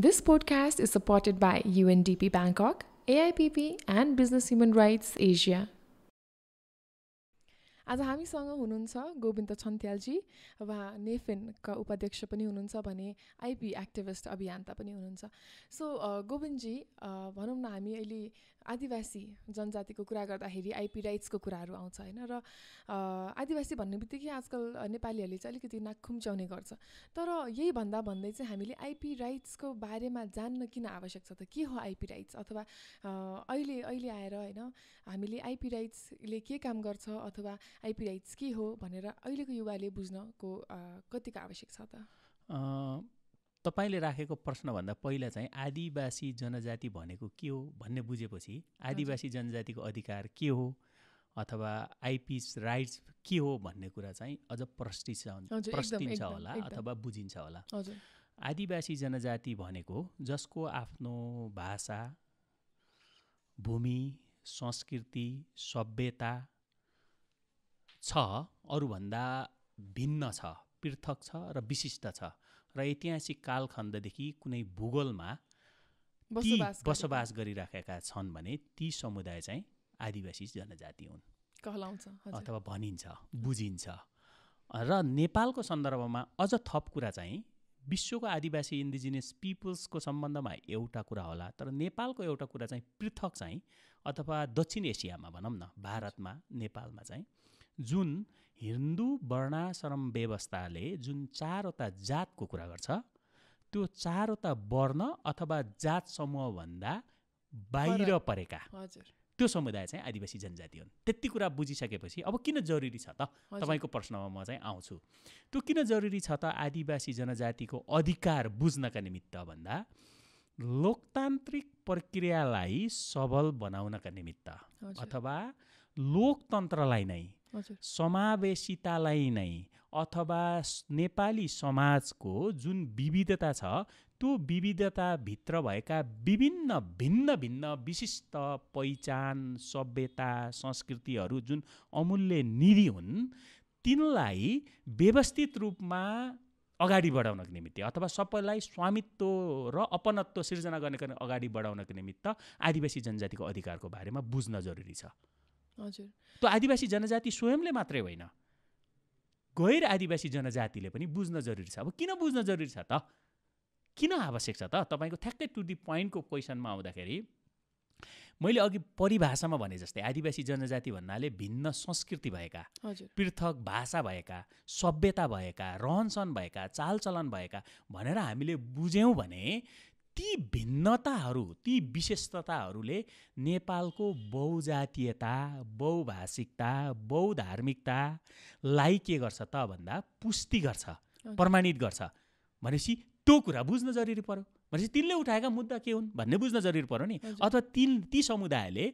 This podcast is supported by UNDP Bangkok, AIPP, and Business Human Rights Asia. आज हामीसँग हुनुहुन्छ गोविन्द छन्त्यालजी उहाँ नेफेनका उपाध्यक्ष पनि हुनुहुन्छ भने आइपी एक्टिभिस्ट अभियन्ता पनि हुनुहुन्छ सो गोविन्दजी भनौँ न हामी अहिले आदिवासी जनजातिको कुरा गर्दाखेरि आइपी राइट्सको कुराहरू आउँछ होइन र आदिवासी भन्ने बित्तिकै आजकल नेपालीहरूले चाहिँ अलिकति नाक खुम्च्याउने गर्छ तर यही भन्दा भन्दै चाहिँ हामीले आइपी राइट्सको बारेमा जान्न किन आवश्यक छ त के हो आइपी राइट्स अथवा अहिले अहिले आएर होइन हामीले आइपी राइट्सले के काम गर्छ अथवा आइपी राइट्स के हो भनेर अहिलेको युवाले बुझ्नको कतिको आवश्यक छ त तपाईँले राखेको प्रश्नभन्दा पहिला चाहिँ आदिवासी जनजाति भनेको के हो भन्ने बुझेपछि आदिवासी जनजातिको अधिकार के हो अथवा आइपिस राइट्स के हो भन्ने कुरा चाहिँ अझ प्रष्टिन्छ प्रष्टिन्छ होला अथवा बुझिन्छ होला आदिवासी जनजाति भनेको जसको आफ्नो भाषा भूमि संस्कृति सभ्यता छ अरूभन्दा भिन्न छ पृथक छ र विशिष्ट छ र ऐतिहासिक कालखण्डदेखि कुनै भूगोलमा बसोबास गरिराखेका छन् भने ती समुदाय चाहिँ आदिवासी जनजाति हुन् कहलाउँछ अथवा भनिन्छ बुझिन्छ र नेपालको सन्दर्भमा अझ थप कुरा चाहिँ विश्वको आदिवासी इन्डिजिनियस पिपल्सको सम्बन्धमा एउटा कुरा होला तर नेपालको एउटा कुरा चाहिँ पृथक चाहिँ अथवा दक्षिण एसियामा भनौँ न भारतमा नेपालमा चाहिँ जुन हिन्दू वर्णाश्रम व्यवस्थाले जुन चारवटा जातको कुरा गर्छ त्यो चारवटा वर्ण अथवा जात समूहभन्दा बाहिर परेका त्यो समुदाय चाहिँ आदिवासी जनजाति हुन् त्यति कुरा बुझिसकेपछि अब किन जरुरी छ त तपाईँको प्रश्नमा म चाहिँ आउँछु त्यो किन जरुरी छ त आदिवासी जनजातिको अधिकार बुझ्नका निमित्त भन्दा लोकतान्त्रिक प्रक्रियालाई सबल बनाउनका निमित्त अथवा लोकतन्त्रलाई नै समावेशितालाई नै अथवा नेपाली समाजको जुन विविधता छ त्यो विविधताभित्र भएका विभिन्न भिन्न भिन्न विशिष्ट पहिचान सभ्यता संस्कृतिहरू जुन अमूल्य निधि हुन् तिनलाई व्यवस्थित रूपमा अगाडि बढाउनको निमित्त अथवा सबैलाई स्वामित्व र अपनत्व सिर्जना गर्नको अगाडि बढाउनको निमित्त आदिवासी जनजातिको अधिकारको बारेमा बुझ्न जरुरी छ हजुर त्यो आदिवासी जनजाति स्वयंले मात्रै होइन गैर आदिवासी जनजातिले पनि बुझ्न जरुरी छ अब किन बुझ्न जरुरी छ त किन आवश्यक छ त तपाईँको ठ्याक्कै टु दि पोइन्टको क्वेसनमा आउँदाखेरि मैले अघि परिभाषामा भने जस्तै आदिवासी जनजाति भन्नाले भिन्न संस्कृति भएका पृथक भाषा भएका सभ्यता भएका रहनसहन भएका चालचलन भएका भनेर हामीले बुझ्यौँ भने ती भिन्नताहरू ती विशेषताहरूले नेपालको बहुजातीयता बहुभाषिकता बहुधार्मिकतालाई के गर्छ त भन्दा पुष्टि गर्छ प्रमाणित गर्छ भनेपछि त्यो कुरा बुझ्न जरुरी पर्यो भनेपछि तिनले उठाएका मुद्दा के हुन् भन्ने बुझ्न जरुरी पर्यो नि अथवा तिन ती समुदायले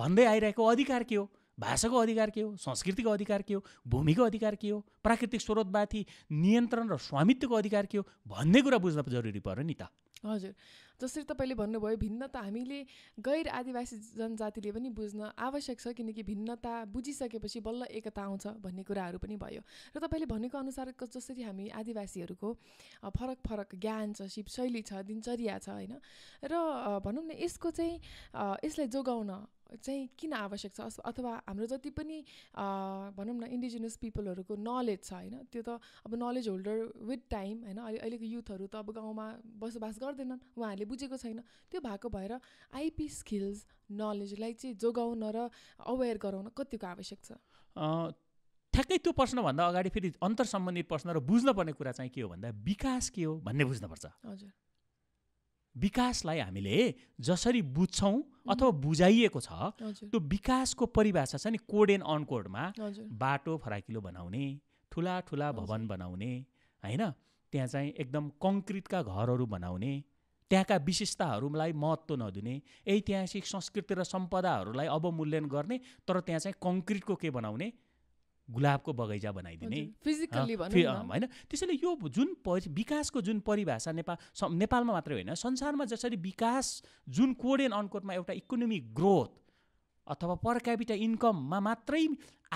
भन्दै आइरहेको अधिकार के हो भाषाको अधिकार के हो संस्कृतिको अधिकार के हो भूमिको अधिकार के हो प्राकृतिक स्रोतमाथि नियन्त्रण र स्वामित्वको अधिकार के हो भन्ने कुरा बुझ्न जरुरी पर्यो नि त हजुर जसरी तपाईँले भन्नुभयो भिन्नता हामीले गैर आदिवासी जनजातिले पनि बुझ्न आवश्यक छ किनकि भिन्नता बुझिसकेपछि बल्ल एकता आउँछ भन्ने कुराहरू पनि भयो र तपाईँले भनेको अनुसार जसरी हामी आदिवासीहरूको फरक फरक ज्ञान छ शैली छ दिनचर्या छ होइन र भनौँ न यसको चाहिँ यसलाई जोगाउन चाहिँ किन आवश्यक छ अथवा हाम्रो जति पनि भनौँ न इन्डिजिनियस पिपलहरूको नलेज छ होइन त्यो त अब नलेज होल्डर विथ टाइम होइन अहिले अहिलेको युथहरू त अब गाउँमा बसोबास गर्दैनन् उहाँहरूले बुझेको छैन त्यो भएको भएर आइपी स्किल्स नलेजलाई चाहिँ जोगाउन र अवेर गराउन कतिको आवश्यक छ ठ्याक्कै त्यो प्रश्नभन्दा अगाडि फेरि अन्तर सम्बन्धित प्रश्न र बुझ्नुपर्ने कुरा चाहिँ के हो भन्दा विकास के हो भन्ने बुझ्नुपर्छ हजुर विकासलाई हामीले जसरी बुझ्छौँ अथवा बुझाइएको छ त्यो विकासको परिभाषा छ नि कोड एन्ड अनकोडमा बाटो फराकिलो बनाउने ठुला ठुला भवन बनाउने होइन त्यहाँ चाहिँ एकदम कङ्क्रिटका घरहरू बनाउने त्यहाँका विशेषताहरूलाई महत्त्व नदिने ऐतिहासिक संस्कृति र सम्पदाहरूलाई अवमूल्यन गर्ने तर त्यहाँ चाहिँ कङ्क्रिटको के बनाउने गुलाबको बगैँचा बनाइदिने फिजिकल्ली होइन त्यसैले यो जुन विकासको जुन परिभाषा नेपाल नेपालमा मात्रै होइन संसारमा जसरी विकास जुन कोड एन्ड अनकोडमा एउटा इकोनोमिक ग्रोथ अथवा पर क्यापिटा इन्कममा मात्रै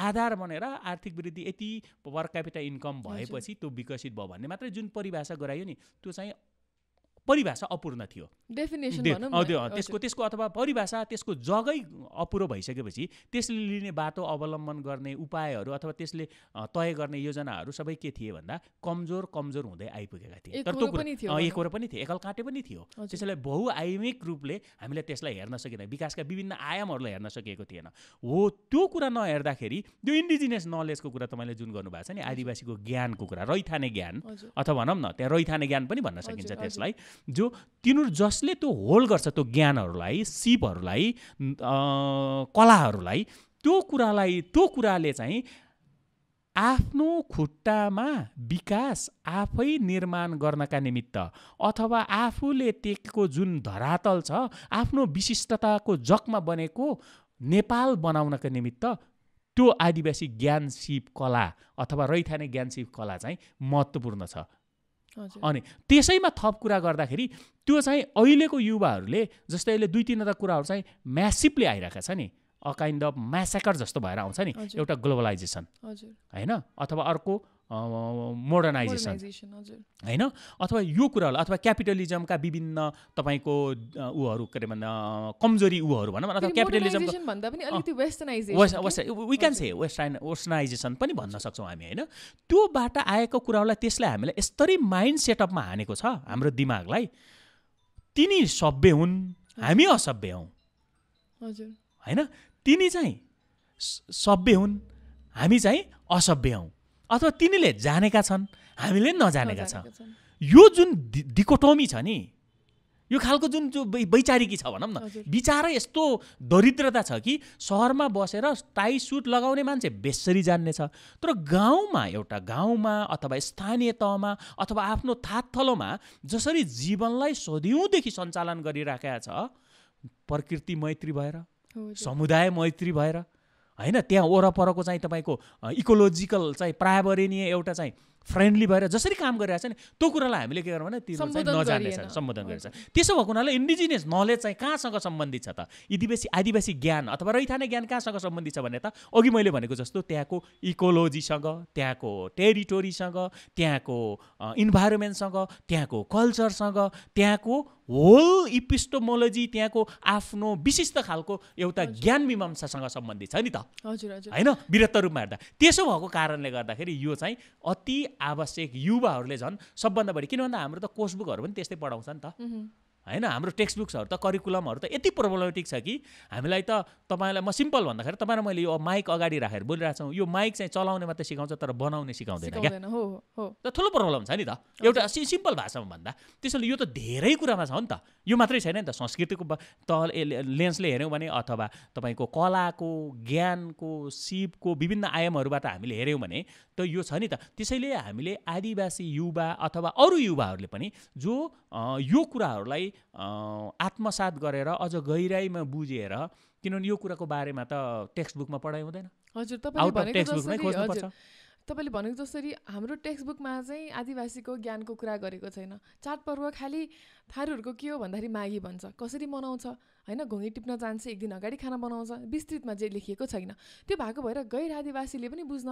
आधार बनेर आर्थिक वृद्धि यति पर क्यापिटा इन्कम भएपछि त्यो विकसित भयो भन्ने मात्रै जुन परिभाषा गरायो नि त्यो चाहिँ परिभाषा अपूर्ण थियो त्यसको त्यसको अथवा परिभाषा त्यसको जगै अपुरो भइसकेपछि त्यसले लिने बाटो अवलम्बन गर्ने उपायहरू अथवा त्यसले तय गर्ने योजनाहरू सबै के थिए भन्दा कमजोर कमजोर हुँदै आइपुगेका थिए तर त्यो कुरा पनि थियो काँटे पनि थियो त्यसैले बहुआयामिक रूपले हामीले त्यसलाई हेर्न सकेन विकासका विभिन्न आयामहरूलाई हेर्न सकेको थिएन हो त्यो कुरा नहेर्दाखेरि त्यो इन्डिजिनियस नलेजको कुरा तपाईँले जुन गर्नुभएको छ नि आदिवासीको ज्ञानको कुरा रैथाने ज्ञान अथवा भनौँ न त्यहाँ रैथाने ज्ञान पनि भन्न सकिन्छ त्यसलाई जो तिनीहरू जसले त्यो होल्ड गर्छ त्यो ज्ञानहरूलाई सिपहरूलाई कलाहरूलाई त्यो कुरालाई त्यो कुराले चाहिँ आफ्नो खुट्टामा विकास आफै निर्माण गर्नका निमित्त अथवा आफूले टेकेको जुन धरातल छ आफ्नो विशिष्टताको जगमा बनेको नेपाल बनाउनका निमित्त त्यो आदिवासी ज्ञान सिप कला अथवा रैथाने ज्ञान सिप कला चाहिँ महत्त्वपूर्ण छ अनि त्यसैमा थप कुरा गर्दाखेरि त्यो चाहिँ अहिलेको युवाहरूले जस्तै अहिले दुई तिनवटा कुराहरू चाहिँ म्यासिपले आइरहेको छ नि अ काइन्ड अफ म्यासेकर जस्तो भएर आउँछ नि एउटा ग्लोबलाइजेसन होइन अथवा अर्को मोडर्नाइजेसन होइन अथवा यो कुराहरू अथवा क्यापिटलिजमका विभिन्न तपाईँको ऊहरू के अरे भन्दा कमजोरी ऊहरू भनौँ अथवा क्यापिटलिजम वी क्यान से वेस्टर्न वेस्टर्नाइजेसन पनि भन्न सक्छौँ हामी होइन त्योबाट आएको कुराहरूलाई त्यसलाई हामीलाई यस्तरी माइन्ड सेटअपमा हानेको छ हाम्रो दिमागलाई तिनी सभ्य हुन् हामी असभ्य हजुर होइन तिनी चाहिँ सभ्य हुन् हामी चाहिँ असभ्य हौँ अथवा तिनीले जानेका छन् हामीले नजानेका छन् यो जुन डिकोटोमी छ नि यो खालको जुन जो वैचारिकी छ भनौँ न विचारै यस्तो दरिद्रता छ कि सहरमा बसेर टाई सुट लगाउने मान्छे बेसरी जान्नेछ तर गाउँमा एउटा गाउँमा अथवा स्थानीय तहमा अथवा आफ्नो थातथलोमा जसरी जीवनलाई सदिउँदेखि सञ्चालन गरिराखेका छ प्रकृति मैत्री भएर समुदाय मैत्री भएर होइन त्यहाँ वरपरको चाहिँ तपाईँको इकोलोजिकल चाहिँ पर्यावरणीय एउटा चाहिँ फ्रेन्डली भएर जसरी काम गरिरहेको छ नि त्यो कुरालाई हामीले के गरौँ भने नजान्ने नजानेछ सम्बोधन गरेछ त्यसो भएको हुनाले इन्डिजिनियस नलेज चाहिँ कहाँसँग सम्बन्धित छ त आदिवासी आदिवासी ज्ञान अथवा रैथाने ज्ञान कहाँसँग सम्बन्धित छ भने त अघि मैले भनेको जस्तो त्यहाँको इकोलोजीसँग त्यहाँको टेरिटोरीसँग त्यहाँको इन्भाइरोमेन्टसँग त्यहाँको कल्चरसँग त्यहाँको होल इपिस्टोमोलोजी त्यहाँको आफ्नो विशिष्ट खालको एउटा ज्ञान मीमांसासँग सम्बन्धित छ नि त हजुर हजुर होइन वृहत्तर रूपमा हेर्दा त्यसो भएको कारणले गर्दाखेरि यो चाहिँ अति आवश्यक युवाहरूले झन् सबभन्दा बढी किन भन्दा हाम्रो त कोर्सबुकहरू पनि त्यस्तै पढाउँछ नि त होइन हाम्रो टेक्स्ट बुक्सहरू त करिकुलमहरू त यति प्रब्लमेटिक छ कि हामीलाई त तपाईँलाई म सिम्पल भन्दाखेरि तपाईँलाई मैले यो माइक अगाडि राखेर बोलिरहेको छु यो माइक चाहिँ चलाउने मात्रै सिकाउँछ तर बनाउने सिकाउँदैन क्या हो त ठुलो प्रब्लम छ नि त एउटा सिम्पल भाषामा भन्दा त्यसैले यो त धेरै कुरामा छ नि त यो मात्रै छैन नि त संस्कृतिको तह लेन्सले हेऱ्यौँ भने अथवा तपाईँको कलाको ज्ञानको सिपको विभिन्न आयामहरूबाट हामीले हेऱ्यौँ भने त यो छ नि त त्यसैले हामीले आदिवासी युवा अथवा अरू युवाहरूले पनि जो यो कुराहरूलाई आत्मसात गरेर अझ गहिराइमा बुझेर किनभने यो कुराको बारेमा त टेक्स्ट बुकमा पढाइ हुँदैन हजुर तपाईँले भनेको जसरी हाम्रो टेक्स्ट बुकमा चाहिँ आदिवासीको ज्ञानको कुरा गरेको छैन चाडपर्व खालि थारूहरूको के हो भन्दाखेरि माघी भन्छ कसरी मनाउँछ होइन घुँगी टिप्न जान्छ एक दिन अगाडि खाना बनाउँछ विस्तृतमा जे लेखिएको छैन त्यो भएको भएर गैर आदिवासीले पनि बुझ्न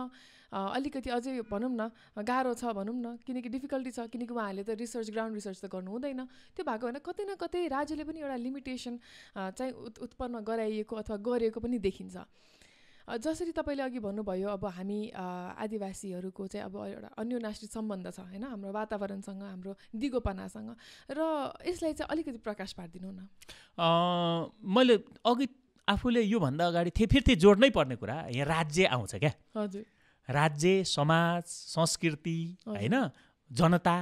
अलिकति अझै भनौँ न गाह्रो छ भनौँ न किनकि डिफिकल्टी छ किनकि उहाँहरूले त रिसर्च ग्राउन्ड रिसर्च त गर्नु हुँदैन त्यो भएको भएर कतै न कतै राज्यले पनि एउटा लिमिटेसन चाहिँ उत्पन्न गराइएको अथवा गरेको पनि देखिन्छ जसरी तपाईँले अघि भन्नुभयो अब हामी आदिवासीहरूको चाहिँ अब एउटा अन्योनाश्रित सम्बन्ध छ होइन हाम्रो वातावरणसँग हाम्रो दिगोपनासँग र यसलाई चाहिँ अलिकति प्रकाश पारिदिनु न मैले अघि आफूले योभन्दा अगाडि थिएँ फेरि त्यही जोड्नै पर्ने कुरा यहाँ राज्य आउँछ क्या हजुर राज्य समाज संस्कृति होइन जनता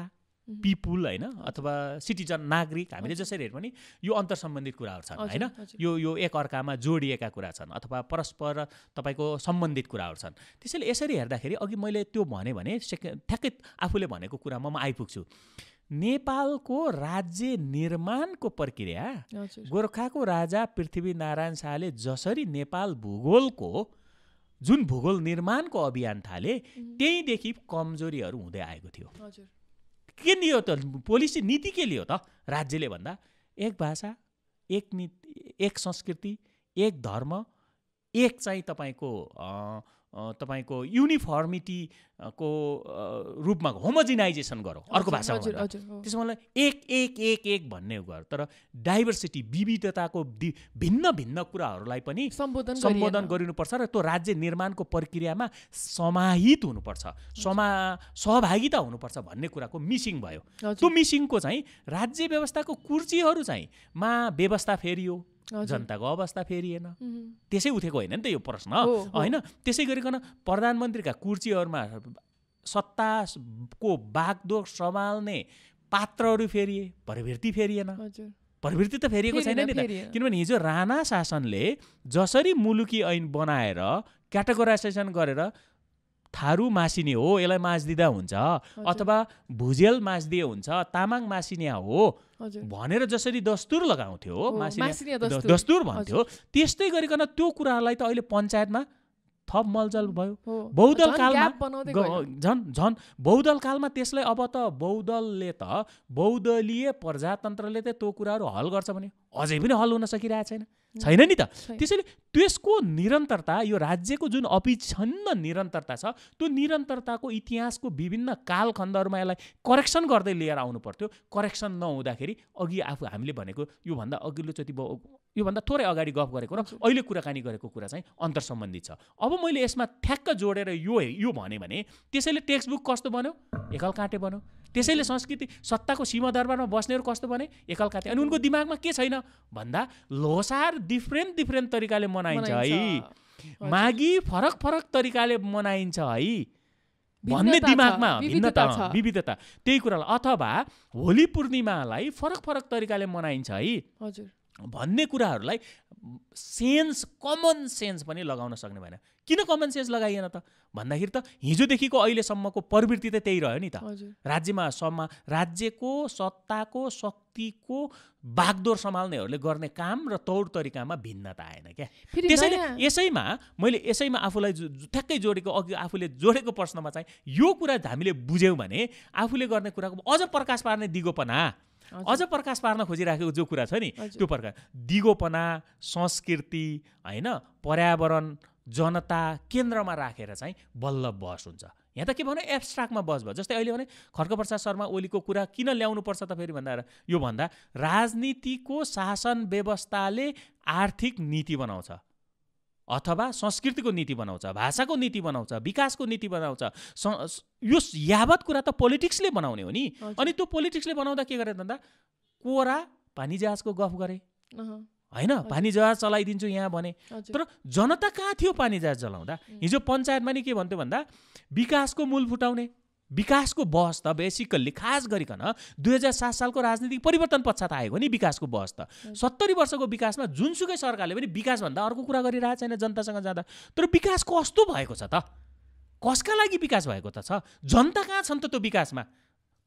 पिपुल होइन अथवा सिटिजन नागरिक हामीले जसरी हेऱ्यौँ भने यो अन्तर सम्बन्धित कुराहरू छन् होइन यो यो एक अर्कामा जोडिएका कुरा छन् अथवा परस्पर तपाईँको सम्बन्धित कुराहरू छन् त्यसैले यसरी हेर्दाखेरि अघि मैले त्यो भने भने ठ्याक्कै आफूले भनेको कुरामा म आइपुग्छु नेपालको राज्य निर्माणको प्रक्रिया गोर्खाको राजा पृथ्वीनारायण शाहले जसरी नेपाल भूगोलको जुन भूगोल निर्माणको अभियान थाले त्यहीँदेखि कमजोरीहरू हुँदै आएको थियो के लियो त पोलिसी नीति के लियो त राज्यले भन्दा एक भाषा एक नीति एक संस्कृति एक धर्म एक चाहिँ तपाईँको तपाईँको युनिफर्मिटीको रूपमा होमोजिनाइजेसन गरौँ अर्को भाषामा त्यसो मलाई एक एक एक एक भन्ने गर तर डाइभर्सिटी विविधताको भिन्न भिन्न कुराहरूलाई पनि सम्बोधन सम्बोधन गरिनुपर्छ र त्यो राज्य निर्माणको प्रक्रियामा समाहित हुनुपर्छ समा सहभागिता हुनुपर्छ भन्ने कुराको मिसिङ भयो त्यो मिसिङको चाहिँ राज्य व्यवस्थाको कुर्चीहरू चाहिँ मा व्यवस्था फेरियो जनताको अवस्था फेरिएन त्यसै उठेको होइन नि त यो प्रश्न होइन त्यसै गरिकन प्रधानमन्त्रीका कुर्चीहरूमा सत्ताको बागदोग सम्हाल्ने पात्रहरू फेरिए प्रवृत्ति फेरिएन प्रवृत्ति त फेरिएको छैन नि त किनभने हिजो राणा शासनले जसरी मुलुकी ऐन बनाएर क्याटेगोराइजेसन गरेर थारू मासिने हो यसलाई माझिदिँदा हुन्छ अथवा भुजेल माझिदिए हुन्छ तामाङ मासिने हो भनेर जसरी दस्तुर लगाउँथ्यो दस्तुर भन्थ्यो त्यस्तै गरिकन त्यो कुराहरूलाई त अहिले पञ्चायतमा थप मलजल भयो बहुदल कालमा झन् झन् बहुदल कालमा त्यसलाई अब त बहुदलले त बहुदलीय प्रजातन्त्रले त त्यो कुराहरू हल गर्छ भने अझै पनि हल हुन सकिरहेको छैन छैन नि त त्यसैले त्यसको निरन्तरता यो राज्यको जुन अपिछन्न निरन्तरता छ त्यो निरन्तरताको इतिहासको विभिन्न कालखण्डहरूमा यसलाई करेक्सन गर्दै लिएर आउनु पर्थ्यो करेक्सन नहुँदाखेरि अघि आफू हामीले भनेको योभन्दा अघिल्लोचोटि योभन्दा थोरै अगाडि गफ गरेको र अहिले कुराकानी गरेको कुरा चाहिँ अन्तर सम्बन्धित छ अब मैले यसमा ठ्याक्क जोडेर यो यो भने त्यसैले टेक्स्ट बुक कस्तो बन्यो एकल काँटे बन्यो त्यसैले संस्कृति सत्ताको सीमा दरबारमा बस्नेहरू कस्तो भने एकलका थिए अनि उनको दिमागमा के छैन भन्दा लोसार डिफ्रेन्ट डिफ्रेन्ट तरिकाले मनाइन्छ है माघी फरक फरक तरिकाले मनाइन्छ है भन्ने दिमागमा भिन्नता विविधता त्यही कुरालाई अथवा होली पूर्णिमालाई फरक फरक तरिकाले मनाइन्छ है हजुर भन्ने कुराहरूलाई सेन्स कमन सेन्स पनि लगाउन सक्ने भएन किन कमन सेन्स लगाइएन त भन्दाखेरि त हिजोदेखिको अहिलेसम्मको प्रवृत्ति त त्यही रह्यो नि त राज्यमा समा राज्यको सत्ताको शक्तिको बागदोर सम्हाल्नेहरूले गर्ने काम र तौर तरिकामा भिन्नता आएन क्या त्यसैले यसैमा मैले यसैमा आफूलाई ठ्याक्कै जोडेको अघि आफूले जोडेको प्रश्नमा चाहिँ यो कुरा हामीले बुझ्यौँ भने आफूले गर्ने कुराको अझ प्रकाश पार्ने दिगोपना अझ प्रकाश पार्न खोजिराखेको जो कुरा छ नि त्यो प्रकार दिगोपना संस्कृति होइन पर्यावरण जनता केन्द्रमा राखेर चाहिँ बल्ल बस हुन्छ यहाँ त के भन्नु एब्स्ट्राक्टमा बस भयो जस्तै अहिले भने प्रसाद शर्मा ओलीको कुरा किन ल्याउनु पर्छ त फेरि भन्दा यो भन्दा राजनीतिको शासन व्यवस्थाले आर्थिक नीति बनाउँछ अथवा संस्कृतिको नीति बनाउँछ भाषाको नीति बनाउँछ विकासको नीति बनाउँछ यो यावत कुरा त पोलिटिक्सले बनाउने हो नि अनि त्यो पोलिटिक्सले बनाउँदा के गरे भन्दा कोरा पानी जहाजको गफ गरे होइन पानी जहाज चलाइदिन्छु यहाँ भने तर जनता कहाँ थियो पानी जहाज चलाउँदा हिजो पञ्चायतमा नि के भन्थ्यो भन्दा विकासको मूल फुटाउने विकासको बहस त बेसिकल्ली खास गरिकन दुई हजार सात सालको राजनीतिक परिवर्तन पश्चात आएको नि विकासको बहस त सत्तरी वर्षको विकासमा जुनसुकै सरकारले पनि विकासभन्दा अर्को कुरा गरिरहेको छैन जनतासँग जाँदा तर विकास कस्तो भएको छ त कसका लागि विकास भएको त छ जनता कहाँ छन् त त्यो विकासमा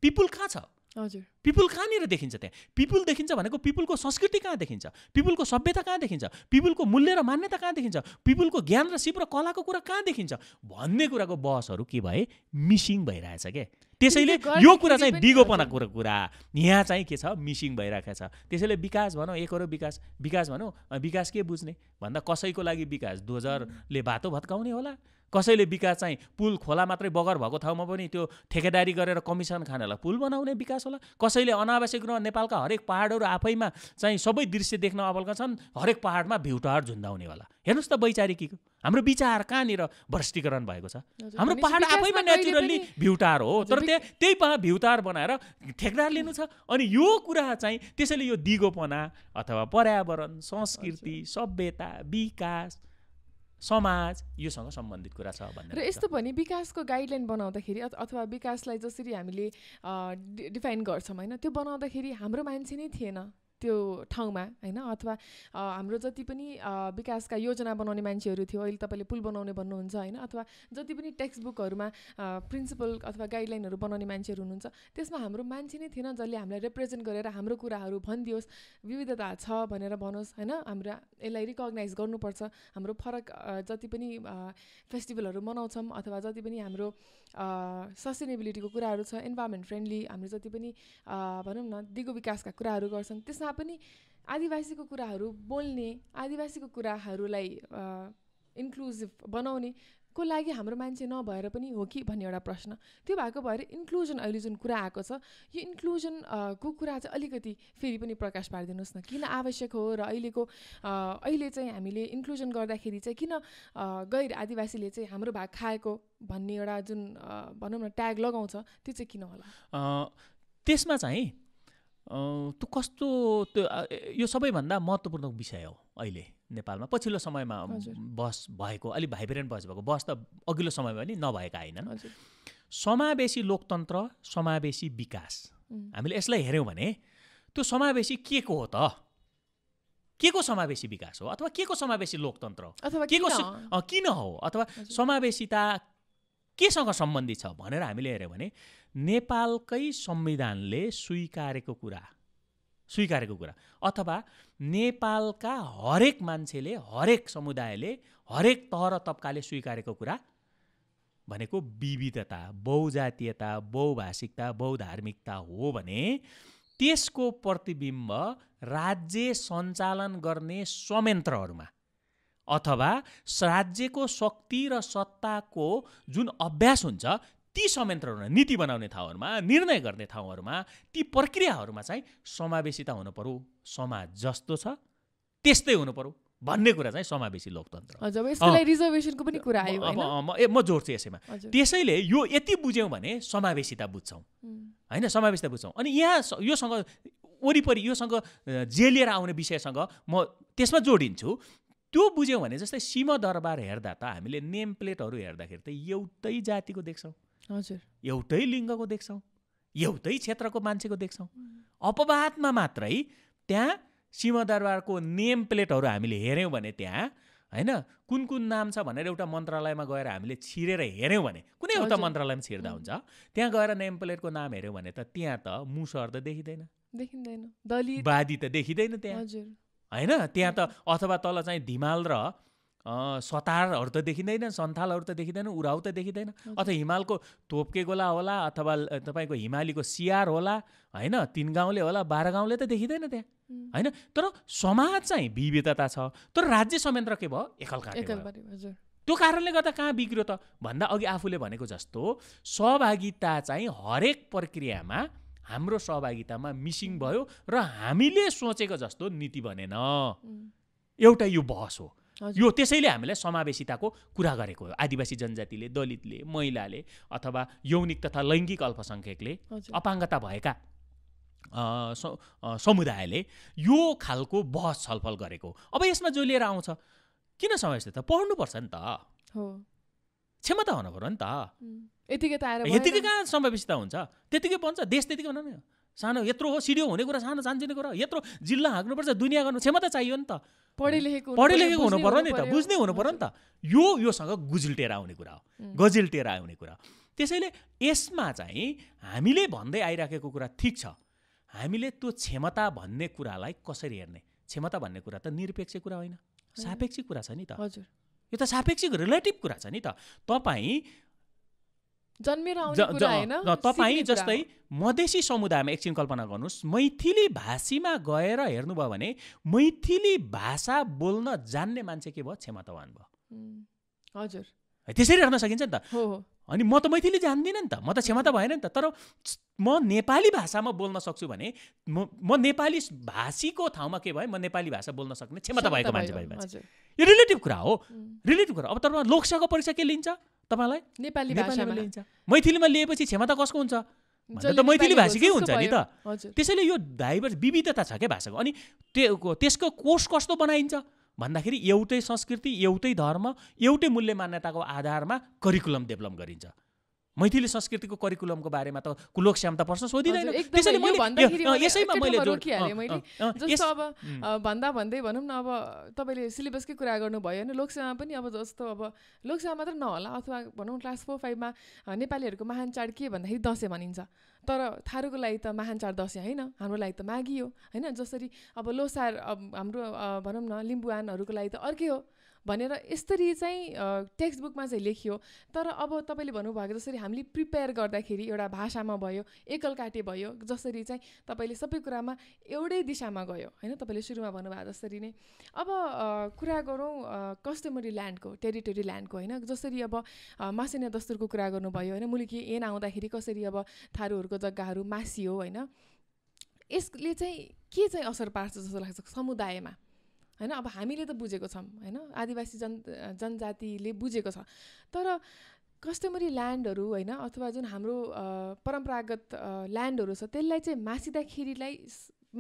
पिपुल कहाँ छ हजुर पिपुल कहाँनिर देखिन्छ त्यहाँ पिपुल देखिन्छ भनेको पिपुलको संस्कृति कहाँ देखिन्छ पिपुलको सभ्यता कहाँ देखिन्छ पिपुलको मूल्य र मान्यता कहाँ देखिन्छ पिपुलको ज्ञान र सिप र कलाको कुरा कहाँ देखिन्छ भन्ने कुराको बहसहरू के भए मिसिङ भइरहेछ क्या त्यसैले यो कुरा चाहिँ दिगोपनाको कुरा यहाँ चाहिँ के छ मिसिङ भइरहेको छ त्यसैले विकास भनौँ एकरो विकास विकास भनौँ विकास के बुझ्ने भन्दा कसैको लागि विकास दोजरले भातो भत्काउने होला कसैले विकास चाहिँ पुल खोला मात्रै बगर भएको ठाउँमा पनि त्यो ठेकेदारी गरेर कमिसन खानेलाई पुल बनाउने विकास होला कसैले अनावश्यक रूपमा नेपालका हरेक पाहाडहरू आफैमा चाहिँ सबै दृश्य देख्न अबलका छन् हरेक पाहाडमा भ्युटार झुन्डाउने होला हेर्नुहोस् त वैचारिकीको हाम्रो विचार कहाँनिर भ्रष्टीकरण भएको छ हाम्रो पाहाड आफैमा नेचुरल्ली भ्युटार हो तर त्यहाँ त्यही पहा भ्युटार बनाएर ठेकदार लिनु छ अनि यो कुरा चाहिँ त्यसैले यो दिगोपना अथवा पर्यावरण संस्कृति सभ्यता विकास समाज योसँग सम्बन्धित कुरा छ भन्ने र यस्तो भने विकासको गाइडलाइन बनाउँदाखेरि अथवा विकासलाई जसरी हामीले डिफाइन गर्छौँ होइन त्यो बनाउँदाखेरि हाम्रो मान्छे नै थिएन त्यो ठाउँमा होइन अथवा हाम्रो जति पनि विकासका योजना बनाउने मान्छेहरू थियो अहिले तपाईँले पुल बनाउने भन्नुहुन्छ होइन अथवा जति पनि टेक्स्ट बुकहरूमा प्रिन्सिपल अथवा गाइडलाइनहरू बनाउने मान्छेहरू हुनुहुन्छ त्यसमा हाम्रो मान्छे नै थिएन जसले हामीलाई रिप्रेजेन्ट गरेर हाम्रो कुराहरू भनिदियोस् विविधता छ भनेर भनोस् होइन हाम्रो यसलाई रिकग्नाइज गर्नुपर्छ हाम्रो फरक जति पनि फेस्टिभलहरू मनाउँछौँ अथवा जति पनि हाम्रो सस्टेनेबिलिटीको कुराहरू छ इन्भाइरोमेन्ट फ्रेन्डली हाम्रो जति पनि भनौँ न दिगो विकासका कुराहरू गर्छन् त्यसमा पनि आदिवासीको कुराहरू बोल्ने आदिवासीको कुराहरूलाई इन्क्लुजिभ बनाउने को लागि हाम्रो मान्छे नभएर पनि हो कि भन्ने एउटा प्रश्न त्यो भएको भएर इन्क्लुजन अहिले जुन कुरा आएको छ यो इन्क्लुजन को कुरा चाहिँ अलिकति फेरि पनि प्रकाश पारिदिनुहोस् न किन आवश्यक हो र अहिलेको अहिले चाहिँ हामीले इन्क्लुजन गर्दाखेरि चाहिँ किन गैर आदिवासीले चाहिँ हाम्रो भाग खाएको भन्ने एउटा जुन भनौँ न ट्याग लगाउँछ त्यो चाहिँ किन होला त्यसमा चाहिँ त्यो कस्तो त्यो यो सबैभन्दा महत्त्वपूर्ण विषय हो अहिले नेपालमा पछिल्लो समयमा बस भएको अलिक भाइब्रेन्ट बस भएको बस त अघिल्लो समयमा पनि नभएका होइनन् समावेशी लोकतन्त्र समावेशी विकास हामीले यसलाई हेऱ्यौँ भने त्यो समावेशी के को हो त के को समावेशी विकास हो अथवा के को समावेशी लोकतन्त्र हो अथवा के को किन हो अथवा समावेशिता केसँग सम्बन्धित छ भनेर हामीले हेऱ्यौँ भने नेपालकै संविधानले स्वीकारेको कुरा स्वीकारेको कुरा अथवा नेपालका हरेक मान्छेले हरेक समुदायले हरेक तह र तब्काले स्वीकारेको कुरा भनेको विविधता बहुजातीयता बहुभाषिकता बहुधार्मिकता हो भने त्यसको प्रतिबिम्ब राज्य सञ्चालन गर्ने संयन्त्रहरूमा अथवा राज्यको शक्ति र सत्ताको जुन अभ्यास हुन्छ ती संयन्त्रहरूमा नीति बनाउने ठाउँहरूमा निर्णय गर्ने ठाउँहरूमा ती प्रक्रियाहरूमा चाहिँ समावेशिता हुनु पऱ्यो समाज जस्तो छ त्यस्तै हुनु पऱ्यो भन्ने कुरा चाहिँ समावेशी लोकतन्त्र रिजर्भेसनको पनि कुरा आयो म जोड्छु यसैमा त्यसैले यो यति बुझ्यौँ भने समावेशिता बुझ्छौँ होइन समावेशिता बुझ्छौँ अनि यहाँ योसँग वरिपरि योसँग जे लिएर आउने विषयसँग म त्यसमा जोडिन्छु त्यो बुझ्यौँ भने जस्तै दरबार हेर्दा त हामीले नेम प्लेटहरू हेर्दाखेरि त एउटै जातिको देख्छौँ हजुर एउटै लिङ्गको देख्छौँ एउटै क्षेत्रको मान्छेको देख्छौँ अपवादमा मात्रै त्यहाँ सिंहदरबारको नेम प्लेटहरू हामीले हेऱ्यौँ भने त्यहाँ होइन कुन कुन नाम छ भनेर एउटा मन्त्रालयमा गएर हामीले छिरेर हेऱ्यौँ भने कुनै एउटा मन्त्रालयमा छिर्दा हुन्छ त्यहाँ गएर नेम प्लेटको नाम हेऱ्यौँ भने त त्यहाँ त मुसर त देखिँदैन देखिँदैन दलित वादी त देखिँदैन त्यहाँ हजुर होइन त्यहाँ त अथवा तल चाहिँ धिमाल र सतारहरू त देखिँदैन सन्थालहरू त देखिँदैन उराउ त देखिँदैन अथवा हिमालको तोप्के गोला होला अथवा तपाईँको हिमालीको सियार होला होइन तिन गाउँले होला बाह्र गाउँले त देखिँदैन त्यहाँ होइन तर समाज चाहिँ विविधता छ तर राज्य संयन्त्र के भयो एकलका त्यो कारणले गर्दा कहाँ बिग्रियो त भन्दा अघि आफूले भनेको जस्तो सहभागिता चाहिँ हरेक प्रक्रियामा हाम्रो सहभागितामा मिसिङ भयो र हामीले सोचेको जस्तो नीति बनेन एउटा यो बहस हो यो त्यसैले हामीलाई समावेशिताको कुरा गरेको हो आदिवासी जनजातिले दलितले महिलाले अथवा यौनिक तथा लैङ्गिक अल्पसङ्ख्यकले अपाङ्गता भएका समुदायले यो खालको बहस छलफल गरेको अब यसमा जो लिएर आउँछ किन समावेशिता त पढ्नुपर्छ नि त क्षमता हुनु पऱ्यो नि त यतिकै त आएर यतिकै कहाँ समावेशिता हुन्छ त्यतिकै बन्छ देश त्यतिकै हुन नि सानो यत्रो हो सिडियो हुने कुरा सानो जान्जिने कुरा यत्रो जिल्ला हाँक्नुपर्छ दुनियाँ गर्नु क्षमता चाहियो नि त पढे लेखेको पढे लेखेको हुनु पऱ्यो नि त बुझ्ने हुनु पर्यो नि त यो योसँग गुजिल्टेर आउने कुरा हो गजिल्टेर आउने कुरा त्यसैले यसमा चाहिँ हामीले भन्दै आइराखेको कुरा ठिक छ हामीले त्यो क्षमता भन्ने कुरालाई कसरी हेर्ने क्षमता भन्ने कुरा त निरपेक्ष कुरा होइन सापेक्षिक कुरा छ नि त हजुर यो त सापेक्षिक रिलेटिभ कुरा छ नि त तपाईँ तपाईँ जस्तै मधेसी समुदायमा एकछिन कल्पना गर्नुहोस् मैथिली भाषीमा गएर हेर्नुभयो भने मैथिली भाषा बोल्न जान्ने मान्छे के भयो क्षमतावान भयो हजुर त्यसरी हेर्न सकिन्छ नि त अनि म त मैथिली जान्दिनँ नि त म त क्षमता भएन नि त तर म नेपाली भाषामा बोल्न सक्छु भने म म नेपाली भाषीको ठाउँमा के भयो म नेपाली भाषा बोल्न सक्ने क्षमता भएको मान्छे भयो मान्छे यो रिलेटिभ कुरा हो रिलेटिभ कुरा अब तर लोकसभाको परीक्षा के लिन्छ तपाईँलाई नेपाली भाषामा लिन्छ मैथिलीमा लिएपछि क्षमता कसको हुन्छ त मैथिली भाषीकै हुन्छ नि त त्यसैले यो डाइभर्स विविधता छ क्या भाषाको अनि त्यो त्यसको कोर्स कस्तो बनाइन्छ भन्दाखेरि एउटै संस्कृति एउटै धर्म एउटै मूल्य मान्यताको आधारमा करिकुलम डेभलप गरिन्छ मैथिली संस्कृतिको करिकुलमको बारेमा त कुलोक श्याम त प्रश्न सोधिँदैन अब भन्दा भन्दै भनौँ न अब तपाईँले सिलेबसकै कुरा गर्नुभयो होइन लोकसेवामा पनि अब जस्तो अब लोकसेवा मात्र नहोला अथवा भनौँ क्लास फोर फाइभमा नेपालीहरूको महान चाड के भन्दाखेरि दसैँ भनिन्छ तर थारूको लागि त महान चाड दसैँ होइन हाम्रो लागि त माघी हो होइन जसरी अब लोसार अब हाम्रो भनौँ न लिम्बुवानहरूको लागि त अर्कै हो भनेर यसरी चाहिँ टेक्स्ट बुकमा चाहिँ लेखियो तर अब तपाईँले भन्नुभएको जसरी हामीले प्रिपेयर गर्दाखेरि एउटा भाषामा भयो एकलकाटे भयो जसरी चाहिँ तपाईँले सबै कुरामा एउटै दिशामा गयो होइन तपाईँले सुरुमा भन्नुभएको जसरी नै अब कुरा गरौँ कस्टमरी ल्यान्डको टेरिटोरी ल्यान्डको होइन जसरी अब मासिना दस्तुरको कुरा गर्नुभयो होइन मुलुकी एन आउँदाखेरि कसरी अब थारूहरूको जग्गाहरू मासियो होइन यसले चाहिँ के चाहिँ असर पार्छ जस्तो लाग्छ समुदायमा होइन अब हामीले त बुझेको छौँ होइन आदिवासी जन जनजातिले बुझेको छ तर कस्टमरी ल्यान्डहरू होइन अथवा जुन हाम्रो परम्परागत ल्यान्डहरू छ त्यसलाई चाहिँ मासिँदाखेरिलाई